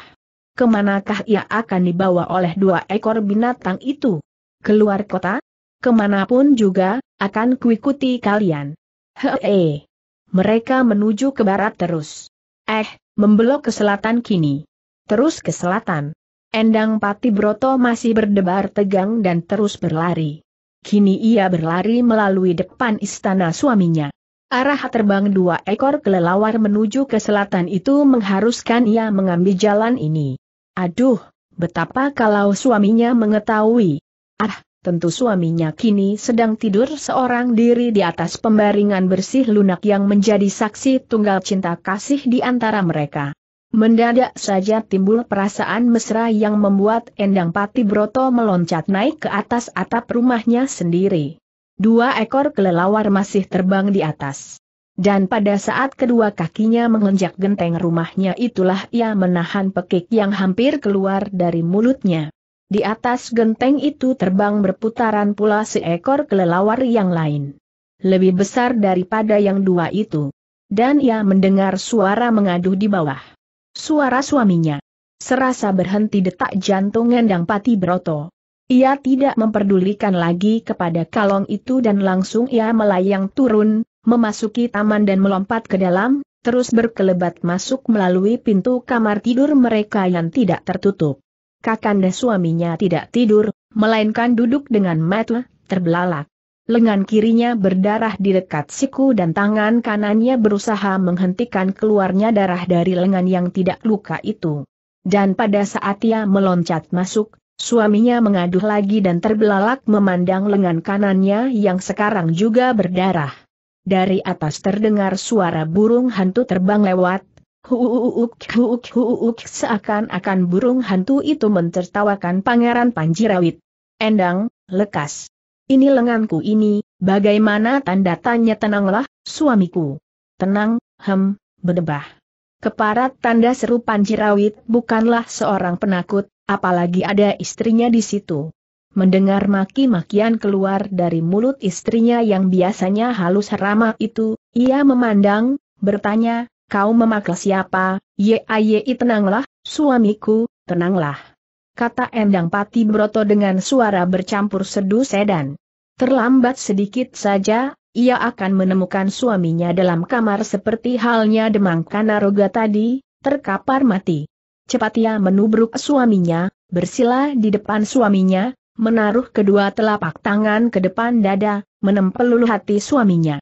Kemanakah ia akan dibawa oleh dua ekor binatang itu? Keluar kota? Kemanapun juga, akan kuikuti kalian. Hei! Mereka menuju ke barat terus. Eh, membelok ke selatan kini. Terus ke selatan. Endang Pati Broto masih berdebar tegang dan terus berlari. Kini ia berlari melalui depan istana suaminya. Arah terbang dua ekor kelelawar menuju ke selatan itu mengharuskan ia mengambil jalan ini. Aduh, betapa kalau suaminya mengetahui. Ah, Tentu suaminya kini sedang tidur seorang diri di atas pembaringan bersih lunak yang menjadi saksi tunggal cinta kasih di antara mereka. Mendadak saja timbul perasaan mesra yang membuat Endang Pati Broto meloncat naik ke atas atap rumahnya sendiri. Dua ekor kelelawar masih terbang di atas. Dan pada saat kedua kakinya mengenjak genteng rumahnya itulah ia menahan pekik yang hampir keluar dari mulutnya. Di atas genteng itu terbang berputaran pula seekor kelelawar yang lain. Lebih besar daripada yang dua itu. Dan ia mendengar suara mengaduh di bawah suara suaminya. Serasa berhenti detak jantung Endang Pati Broto. Ia tidak memperdulikan lagi kepada kalong itu dan langsung ia melayang turun, memasuki taman dan melompat ke dalam, terus berkelebat masuk melalui pintu kamar tidur mereka yang tidak tertutup. Kakanda suaminya tidak tidur, melainkan duduk dengan mata terbelalak lengan kirinya berdarah di dekat siku dan tangan kanannya berusaha menghentikan keluarnya darah dari lengan yang tidak luka itu. Dan pada saat ia meloncat masuk, suaminya mengaduh lagi dan terbelalak memandang lengan kanannya yang sekarang juga berdarah. Dari atas terdengar suara burung hantu terbang lewat, huuuk huuuk huuk seakan-akan burung hantu itu mentertawakan pangeran Panjirawit. Endang, lekas. Ini lenganku ini, bagaimana tanda tanya tenanglah, suamiku. Tenang, hem, berdebah. Keparat tanda seru Panjirawit bukanlah seorang penakut, apalagi ada istrinya di situ. Mendengar maki-makian keluar dari mulut istrinya yang biasanya halus ramah itu, ia memandang, bertanya, kau memakai siapa, aye, tenanglah, suamiku, tenanglah kata Endang Pati Broto dengan suara bercampur sedu sedan. Terlambat sedikit saja, ia akan menemukan suaminya dalam kamar seperti halnya Demang Kanaroga tadi, terkapar mati. Cepat ia menubruk suaminya, bersila di depan suaminya, menaruh kedua telapak tangan ke depan dada, menempel lulu hati suaminya.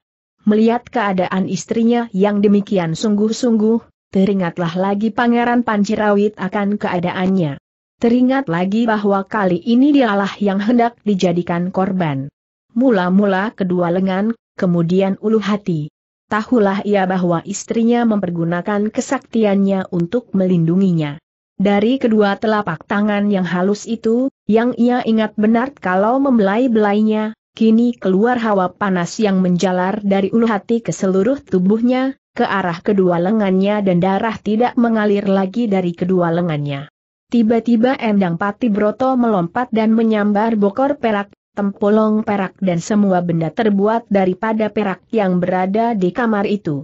Melihat keadaan istrinya yang demikian sungguh-sungguh, teringatlah lagi Pangeran Panjirawit akan keadaannya. Teringat lagi bahwa kali ini dialah yang hendak dijadikan korban. Mula-mula kedua lengan, kemudian ulu hati. Tahulah ia bahwa istrinya mempergunakan kesaktiannya untuk melindunginya. Dari kedua telapak tangan yang halus itu, yang ia ingat benar kalau membelai-belainya, kini keluar hawa panas yang menjalar dari ulu hati ke seluruh tubuhnya, ke arah kedua lengannya dan darah tidak mengalir lagi dari kedua lengannya. Tiba-tiba Endang Pati Broto melompat dan menyambar bokor perak, tempolong perak dan semua benda terbuat daripada perak yang berada di kamar itu.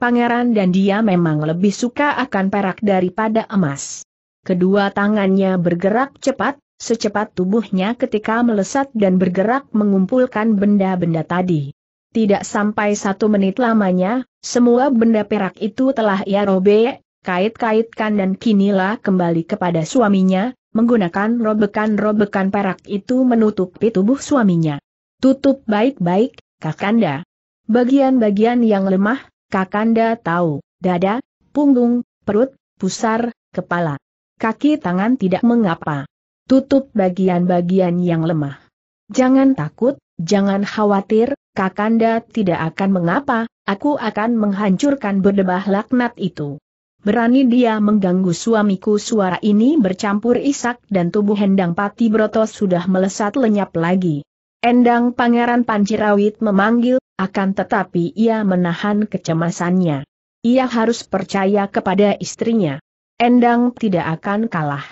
Pangeran dan dia memang lebih suka akan perak daripada emas. Kedua tangannya bergerak cepat, secepat tubuhnya ketika melesat dan bergerak mengumpulkan benda-benda tadi. Tidak sampai satu menit lamanya, semua benda perak itu telah ia robek, kait-kaitkan dan kinilah kembali kepada suaminya, menggunakan robekan-robekan perak itu menutupi tubuh suaminya. Tutup baik-baik, Kakanda. Bagian-bagian yang lemah, Kakanda tahu, dada, punggung, perut, pusar, kepala. Kaki tangan tidak mengapa. Tutup bagian-bagian yang lemah. Jangan takut, jangan khawatir, Kakanda tidak akan mengapa, aku akan menghancurkan berdebah laknat itu berani dia mengganggu suamiku suara ini bercampur isak dan tubuh Hendang Pati Broto sudah melesat lenyap lagi. Endang Pangeran Pancirawit memanggil, akan tetapi ia menahan kecemasannya. Ia harus percaya kepada istrinya. Endang tidak akan kalah.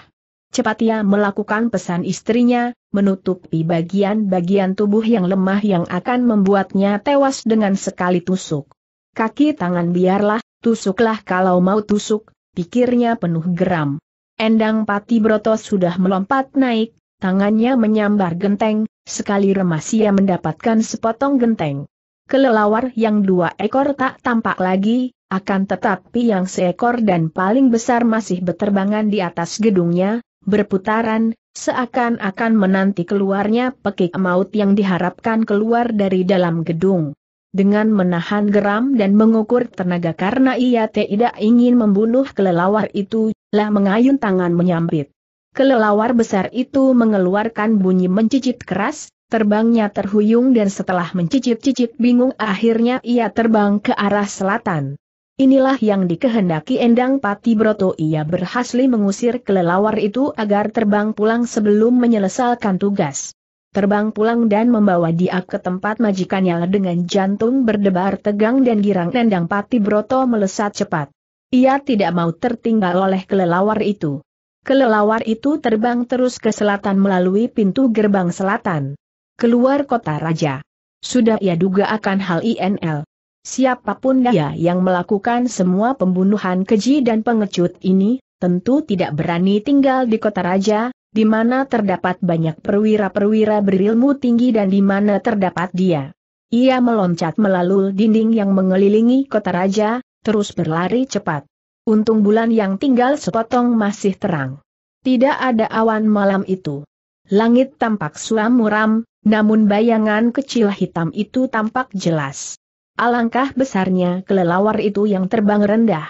Cepat ia melakukan pesan istrinya, menutupi bagian-bagian tubuh yang lemah yang akan membuatnya tewas dengan sekali tusuk. Kaki tangan biarlah, Tusuklah kalau mau tusuk, pikirnya penuh geram. Endang Pati Broto sudah melompat naik, tangannya menyambar genteng, sekali remas ia mendapatkan sepotong genteng. Kelelawar yang dua ekor tak tampak lagi, akan tetapi yang seekor dan paling besar masih berterbangan di atas gedungnya, berputaran, seakan-akan menanti keluarnya pekik maut yang diharapkan keluar dari dalam gedung dengan menahan geram dan mengukur tenaga karena ia tidak ingin membunuh kelelawar itu, lah mengayun tangan menyambit. Kelelawar besar itu mengeluarkan bunyi mencicit keras, terbangnya terhuyung dan setelah mencicit-cicit bingung akhirnya ia terbang ke arah selatan. Inilah yang dikehendaki Endang Pati Broto ia berhasil mengusir kelelawar itu agar terbang pulang sebelum menyelesaikan tugas terbang pulang dan membawa dia ke tempat majikannya dengan jantung berdebar tegang dan girang nendang pati broto melesat cepat. Ia tidak mau tertinggal oleh kelelawar itu. Kelelawar itu terbang terus ke selatan melalui pintu gerbang selatan. Keluar kota raja. Sudah ia duga akan hal INL. Siapapun dia yang melakukan semua pembunuhan keji dan pengecut ini, tentu tidak berani tinggal di kota raja, di mana terdapat banyak perwira-perwira berilmu tinggi dan di mana terdapat dia. Ia meloncat melalui dinding yang mengelilingi kota raja, terus berlari cepat. Untung bulan yang tinggal sepotong masih terang. Tidak ada awan malam itu. Langit tampak suram muram, namun bayangan kecil hitam itu tampak jelas. Alangkah besarnya kelelawar itu yang terbang rendah.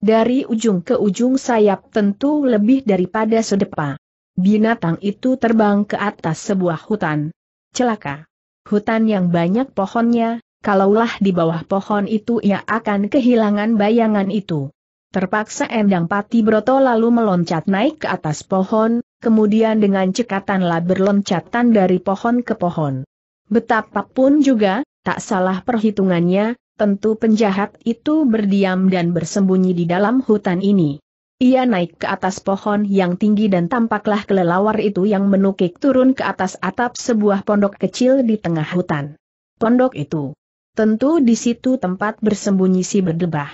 Dari ujung ke ujung sayap tentu lebih daripada sedepa. Binatang itu terbang ke atas sebuah hutan. Celaka. Hutan yang banyak pohonnya, kalaulah di bawah pohon itu ia akan kehilangan bayangan itu. Terpaksa Endang Pati Broto lalu meloncat naik ke atas pohon, kemudian dengan cekatanlah berloncatan dari pohon ke pohon. Betapapun juga, tak salah perhitungannya, tentu penjahat itu berdiam dan bersembunyi di dalam hutan ini. Ia naik ke atas pohon yang tinggi dan tampaklah kelelawar itu yang menukik turun ke atas atap sebuah pondok kecil di tengah hutan. Pondok itu. Tentu di situ tempat bersembunyi si berdebah.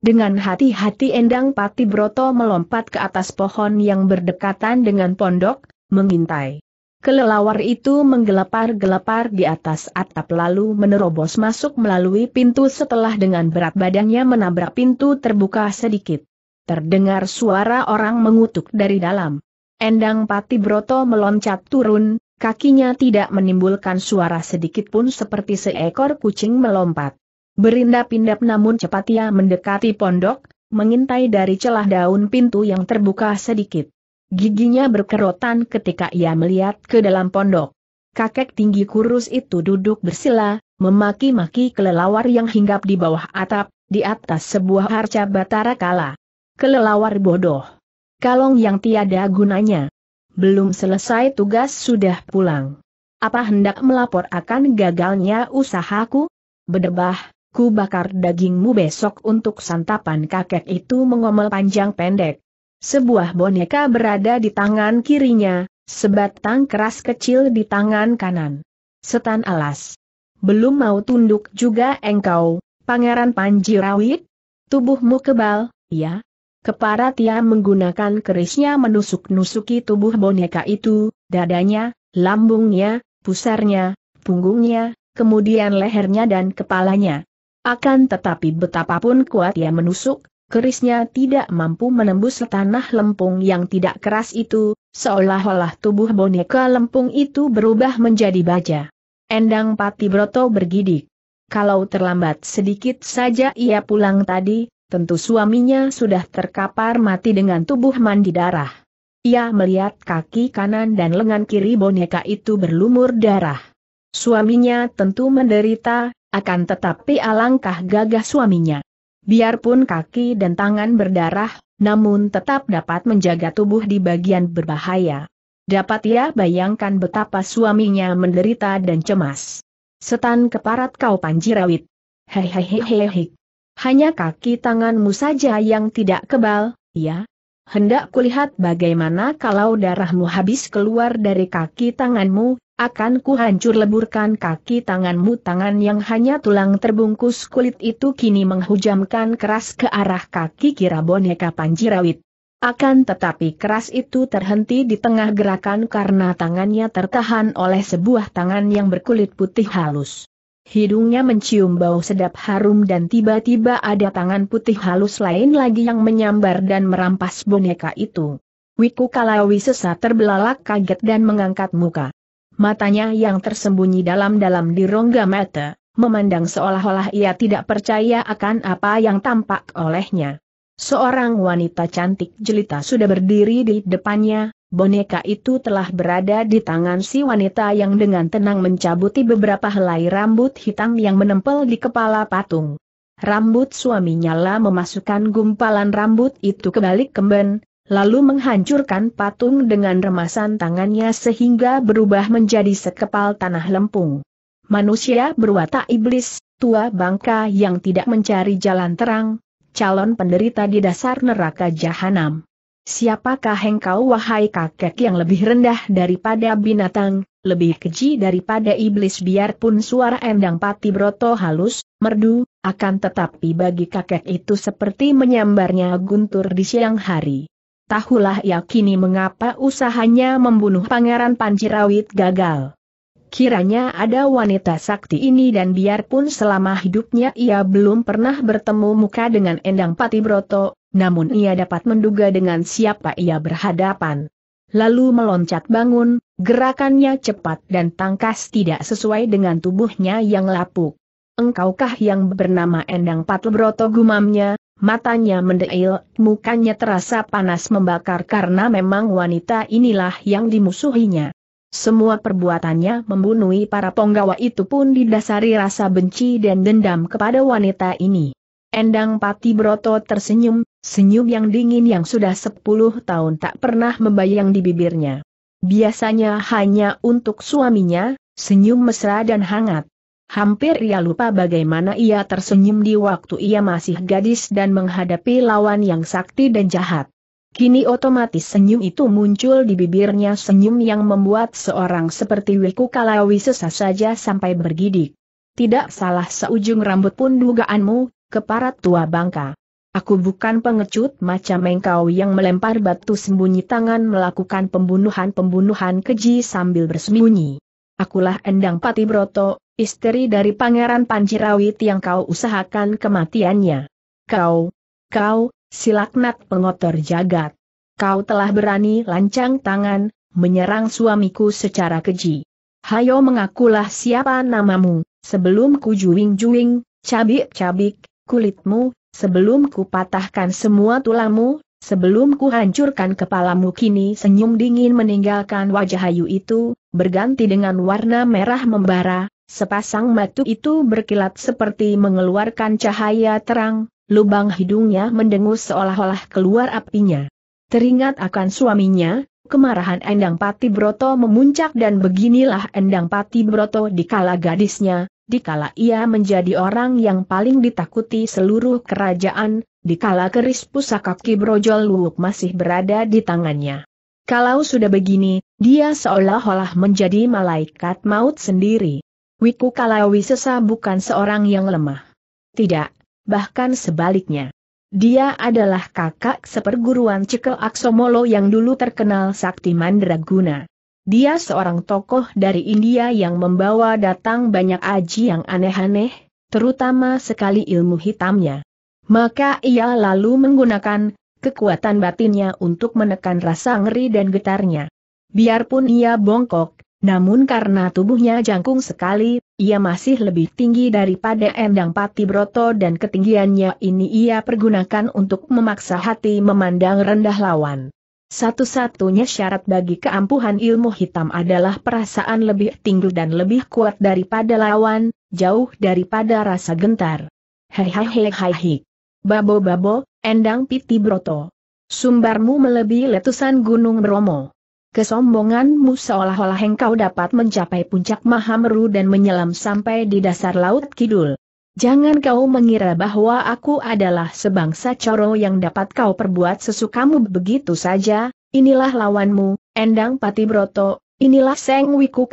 Dengan hati-hati Endang Pati Broto melompat ke atas pohon yang berdekatan dengan pondok, mengintai. Kelelawar itu menggelepar-gelepar di atas atap lalu menerobos masuk melalui pintu setelah dengan berat badannya menabrak pintu terbuka sedikit terdengar suara orang mengutuk dari dalam. Endang Pati Broto meloncat turun, kakinya tidak menimbulkan suara sedikit pun seperti seekor kucing melompat. Berindap-indap namun cepat ia mendekati pondok, mengintai dari celah daun pintu yang terbuka sedikit. Giginya berkerotan ketika ia melihat ke dalam pondok. Kakek tinggi kurus itu duduk bersila, memaki-maki kelelawar yang hinggap di bawah atap, di atas sebuah harca batara kala. Kelelawar bodoh. Kalong yang tiada gunanya. Belum selesai tugas sudah pulang. Apa hendak melapor akan gagalnya usahaku? Bedebah, ku bakar dagingmu besok untuk santapan kakek itu mengomel panjang pendek. Sebuah boneka berada di tangan kirinya, sebatang keras kecil di tangan kanan. Setan alas. Belum mau tunduk juga engkau, Pangeran Panjirawit? Tubuhmu kebal, ya, Keparat ia menggunakan kerisnya menusuk-nusuki tubuh boneka itu, dadanya, lambungnya, pusarnya, punggungnya, kemudian lehernya dan kepalanya. Akan tetapi betapapun kuat ia menusuk, kerisnya tidak mampu menembus tanah lempung yang tidak keras itu, seolah-olah tubuh boneka lempung itu berubah menjadi baja. Endang Pati Broto bergidik. Kalau terlambat sedikit saja ia pulang tadi, tentu suaminya sudah terkapar mati dengan tubuh mandi darah. Ia melihat kaki kanan dan lengan kiri boneka itu berlumur darah. Suaminya tentu menderita, akan tetapi alangkah gagah suaminya. Biarpun kaki dan tangan berdarah, namun tetap dapat menjaga tubuh di bagian berbahaya. Dapat ia bayangkan betapa suaminya menderita dan cemas. Setan keparat kau panjirawit. Hehehehehe. Hanya kaki tanganmu saja yang tidak kebal, ya? Hendak kulihat bagaimana kalau darahmu habis keluar dari kaki tanganmu, akan kuhancur leburkan kaki tanganmu tangan yang hanya tulang terbungkus kulit itu kini menghujamkan keras ke arah kaki kira boneka panjirawit. Akan tetapi keras itu terhenti di tengah gerakan karena tangannya tertahan oleh sebuah tangan yang berkulit putih halus. Hidungnya mencium bau sedap harum dan tiba-tiba ada tangan putih halus lain lagi yang menyambar dan merampas boneka itu. Wiku Kalawi sesat terbelalak kaget dan mengangkat muka. Matanya yang tersembunyi dalam-dalam di rongga mata, memandang seolah-olah ia tidak percaya akan apa yang tampak olehnya. Seorang wanita cantik jelita sudah berdiri di depannya, boneka itu telah berada di tangan si wanita yang dengan tenang mencabuti beberapa helai rambut hitam yang menempel di kepala patung. Rambut suaminya lah memasukkan gumpalan rambut itu ke balik kemben, lalu menghancurkan patung dengan remasan tangannya sehingga berubah menjadi sekepal tanah lempung. Manusia berwatak iblis, tua bangka yang tidak mencari jalan terang, calon penderita di dasar neraka jahanam. Siapakah engkau wahai kakek yang lebih rendah daripada binatang, lebih keji daripada iblis biarpun suara endang pati broto halus, merdu, akan tetapi bagi kakek itu seperti menyambarnya guntur di siang hari. Tahulah ia mengapa usahanya membunuh pangeran Panjirawit gagal. Kiranya ada wanita sakti ini dan biarpun selama hidupnya ia belum pernah bertemu muka dengan Endang Patibroto, namun ia dapat menduga dengan siapa ia berhadapan. Lalu meloncat bangun, gerakannya cepat dan tangkas tidak sesuai dengan tubuhnya yang lapuk. Engkaukah yang bernama Endang Patlebroto gumamnya, matanya mendeil, mukanya terasa panas membakar karena memang wanita inilah yang dimusuhinya. Semua perbuatannya membunuhi para penggawa itu pun didasari rasa benci dan dendam kepada wanita ini. Endang Pati Broto tersenyum, senyum yang dingin yang sudah sepuluh tahun tak pernah membayang di bibirnya. Biasanya hanya untuk suaminya, senyum mesra dan hangat. Hampir ia lupa bagaimana ia tersenyum di waktu ia masih gadis dan menghadapi lawan yang sakti dan jahat. Kini otomatis senyum itu muncul di bibirnya senyum yang membuat seorang seperti Wiku Kalawi sesa saja sampai bergidik. Tidak salah seujung rambut pun dugaanmu, keparat tua bangka. Aku bukan pengecut macam engkau yang melempar batu sembunyi tangan melakukan pembunuhan-pembunuhan keji sambil bersembunyi. Akulah Endang Pati Broto, istri dari Pangeran Panjirawit yang kau usahakan kematiannya. Kau, kau, silaknat pengotor jagat. Kau telah berani lancang tangan, menyerang suamiku secara keji. Hayo mengakulah siapa namamu, sebelum ku juing juwing cabik-cabik, kulitmu, sebelum ku patahkan semua tulangmu, sebelum ku hancurkan kepalamu kini senyum dingin meninggalkan wajah Hayu itu, berganti dengan warna merah membara, sepasang matu itu berkilat seperti mengeluarkan cahaya terang, lubang hidungnya mendengus seolah-olah keluar apinya. Teringat akan suaminya, kemarahan Endang Pati Broto memuncak dan beginilah Endang Pati Broto dikala gadisnya, dikala ia menjadi orang yang paling ditakuti seluruh kerajaan, dikala keris pusaka Ki Brojol Luwuk masih berada di tangannya. Kalau sudah begini, dia seolah-olah menjadi malaikat maut sendiri. Wiku Kalawisesa bukan seorang yang lemah. Tidak, bahkan sebaliknya. Dia adalah kakak seperguruan Cekel Aksomolo yang dulu terkenal sakti mandraguna. Dia seorang tokoh dari India yang membawa datang banyak aji yang aneh-aneh, terutama sekali ilmu hitamnya. Maka ia lalu menggunakan kekuatan batinnya untuk menekan rasa ngeri dan getarnya. Biarpun ia bongkok, namun karena tubuhnya jangkung sekali, ia masih lebih tinggi daripada Endang Pati Broto dan ketinggiannya ini ia pergunakan untuk memaksa hati memandang rendah lawan. Satu-satunya syarat bagi keampuhan ilmu hitam adalah perasaan lebih tinggi dan lebih kuat daripada lawan, jauh daripada rasa gentar. hei! Babo-babo, endang piti broto. Sumbarmu melebihi letusan Gunung Bromo. Kesombonganmu seolah-olah engkau dapat mencapai puncak Mahameru dan menyelam sampai di dasar Laut Kidul. Jangan kau mengira bahwa aku adalah sebangsa coro yang dapat kau perbuat sesukamu begitu saja, inilah lawanmu, Endang Patibroto, inilah Seng Wiku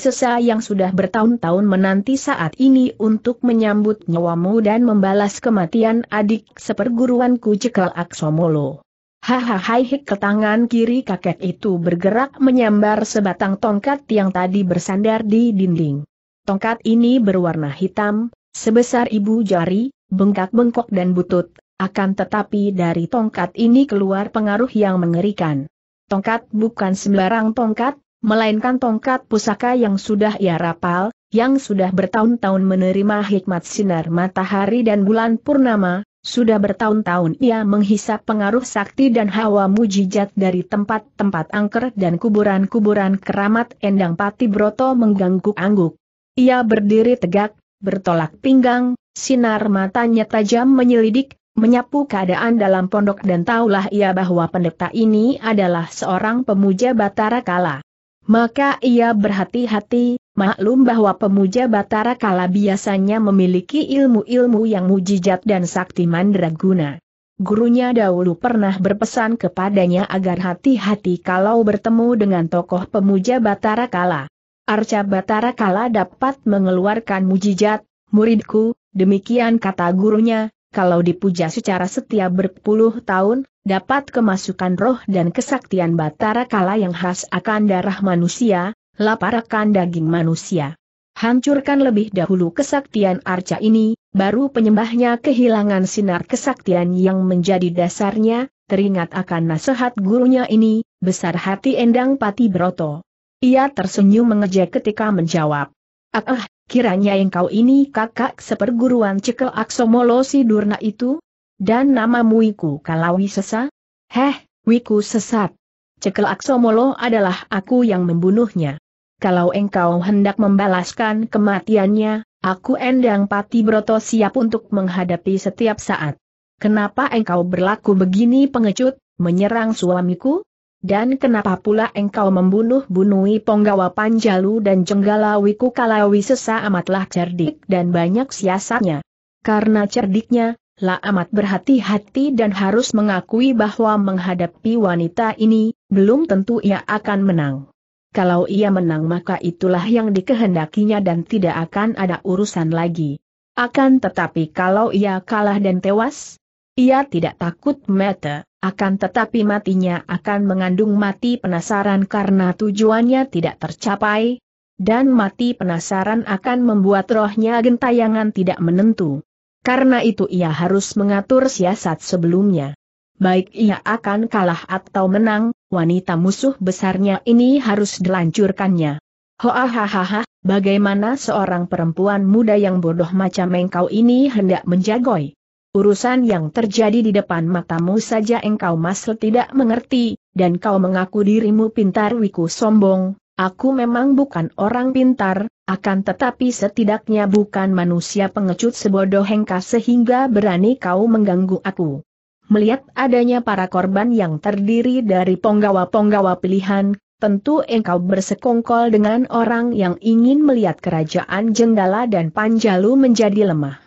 Sesa yang sudah bertahun-tahun menanti saat ini untuk menyambut nyawamu dan membalas kematian adik seperguruanku Cekal Aksomolo. Hahaha ke tangan kiri kakek itu bergerak menyambar sebatang tongkat yang tadi bersandar di dinding. Tongkat ini berwarna hitam, sebesar ibu jari, bengkak-bengkok dan butut, akan tetapi dari tongkat ini keluar pengaruh yang mengerikan. Tongkat bukan sembarang tongkat, melainkan tongkat pusaka yang sudah ia rapal, yang sudah bertahun-tahun menerima hikmat sinar matahari dan bulan purnama, sudah bertahun-tahun ia menghisap pengaruh sakti dan hawa mujijat dari tempat-tempat angker dan kuburan-kuburan keramat Endang Pati Broto mengganggu angguk. Ia berdiri tegak, bertolak pinggang, sinar matanya tajam menyelidik, menyapu keadaan dalam pondok dan taulah ia bahwa pendeta ini adalah seorang pemuja Batara Kala. Maka ia berhati-hati, maklum bahwa pemuja Batara Kala biasanya memiliki ilmu-ilmu yang mujizat dan sakti mandraguna. Gurunya dahulu pernah berpesan kepadanya agar hati-hati kalau bertemu dengan tokoh pemuja Batara Kala. Arca Batara kala dapat mengeluarkan mujizat, muridku, demikian kata gurunya, kalau dipuja secara setia berpuluh tahun, dapat kemasukan roh dan kesaktian Batara kala yang khas akan darah manusia, lapar akan daging manusia. Hancurkan lebih dahulu kesaktian arca ini, baru penyembahnya kehilangan sinar kesaktian yang menjadi dasarnya, teringat akan nasihat gurunya ini, besar hati Endang Pati Broto. Ia tersenyum mengejek ketika menjawab. Ah, ah kiranya engkau ini kakak seperguruan cekel Aksomolo si Durna itu? Dan namamu Wiku Kalawi Sesa? Heh, Wiku sesat. Cekel Aksomolo adalah aku yang membunuhnya. Kalau engkau hendak membalaskan kematiannya, aku Endang Pati Broto siap untuk menghadapi setiap saat. Kenapa engkau berlaku begini pengecut, menyerang suamiku? Dan kenapa pula engkau membunuh bunuhi penggawa Panjalu dan Jenggala Wiku Kalawi sesa amatlah cerdik dan banyak siasatnya. Karena cerdiknya, La amat berhati-hati dan harus mengakui bahwa menghadapi wanita ini, belum tentu ia akan menang. Kalau ia menang maka itulah yang dikehendakinya dan tidak akan ada urusan lagi. Akan tetapi kalau ia kalah dan tewas, ia tidak takut mata, akan tetapi matinya akan mengandung mati penasaran karena tujuannya tidak tercapai, dan mati penasaran akan membuat rohnya gentayangan tidak menentu. Karena itu ia harus mengatur siasat sebelumnya. Baik ia akan kalah atau menang, wanita musuh besarnya ini harus dilancurkannya. Hoahahaha, bagaimana seorang perempuan muda yang bodoh macam engkau ini hendak menjagoi? urusan yang terjadi di depan matamu saja engkau masih tidak mengerti, dan kau mengaku dirimu pintar wiku sombong, aku memang bukan orang pintar, akan tetapi setidaknya bukan manusia pengecut sebodoh engkau sehingga berani kau mengganggu aku. Melihat adanya para korban yang terdiri dari penggawa-penggawa pilihan, tentu engkau bersekongkol dengan orang yang ingin melihat kerajaan Jenggala dan Panjalu menjadi lemah.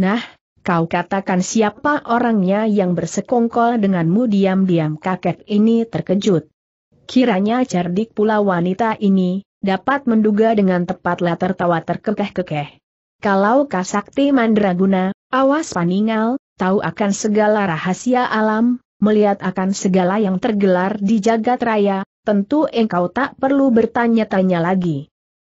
Nah, Kau katakan siapa orangnya yang bersekongkol denganmu diam-diam kakek ini terkejut. Kiranya cerdik pula wanita ini, dapat menduga dengan tepatlah tertawa terkekeh-kekeh. Kalau Kasakti Mandraguna, awas paningal, tahu akan segala rahasia alam, melihat akan segala yang tergelar di jagat raya, tentu engkau tak perlu bertanya-tanya lagi.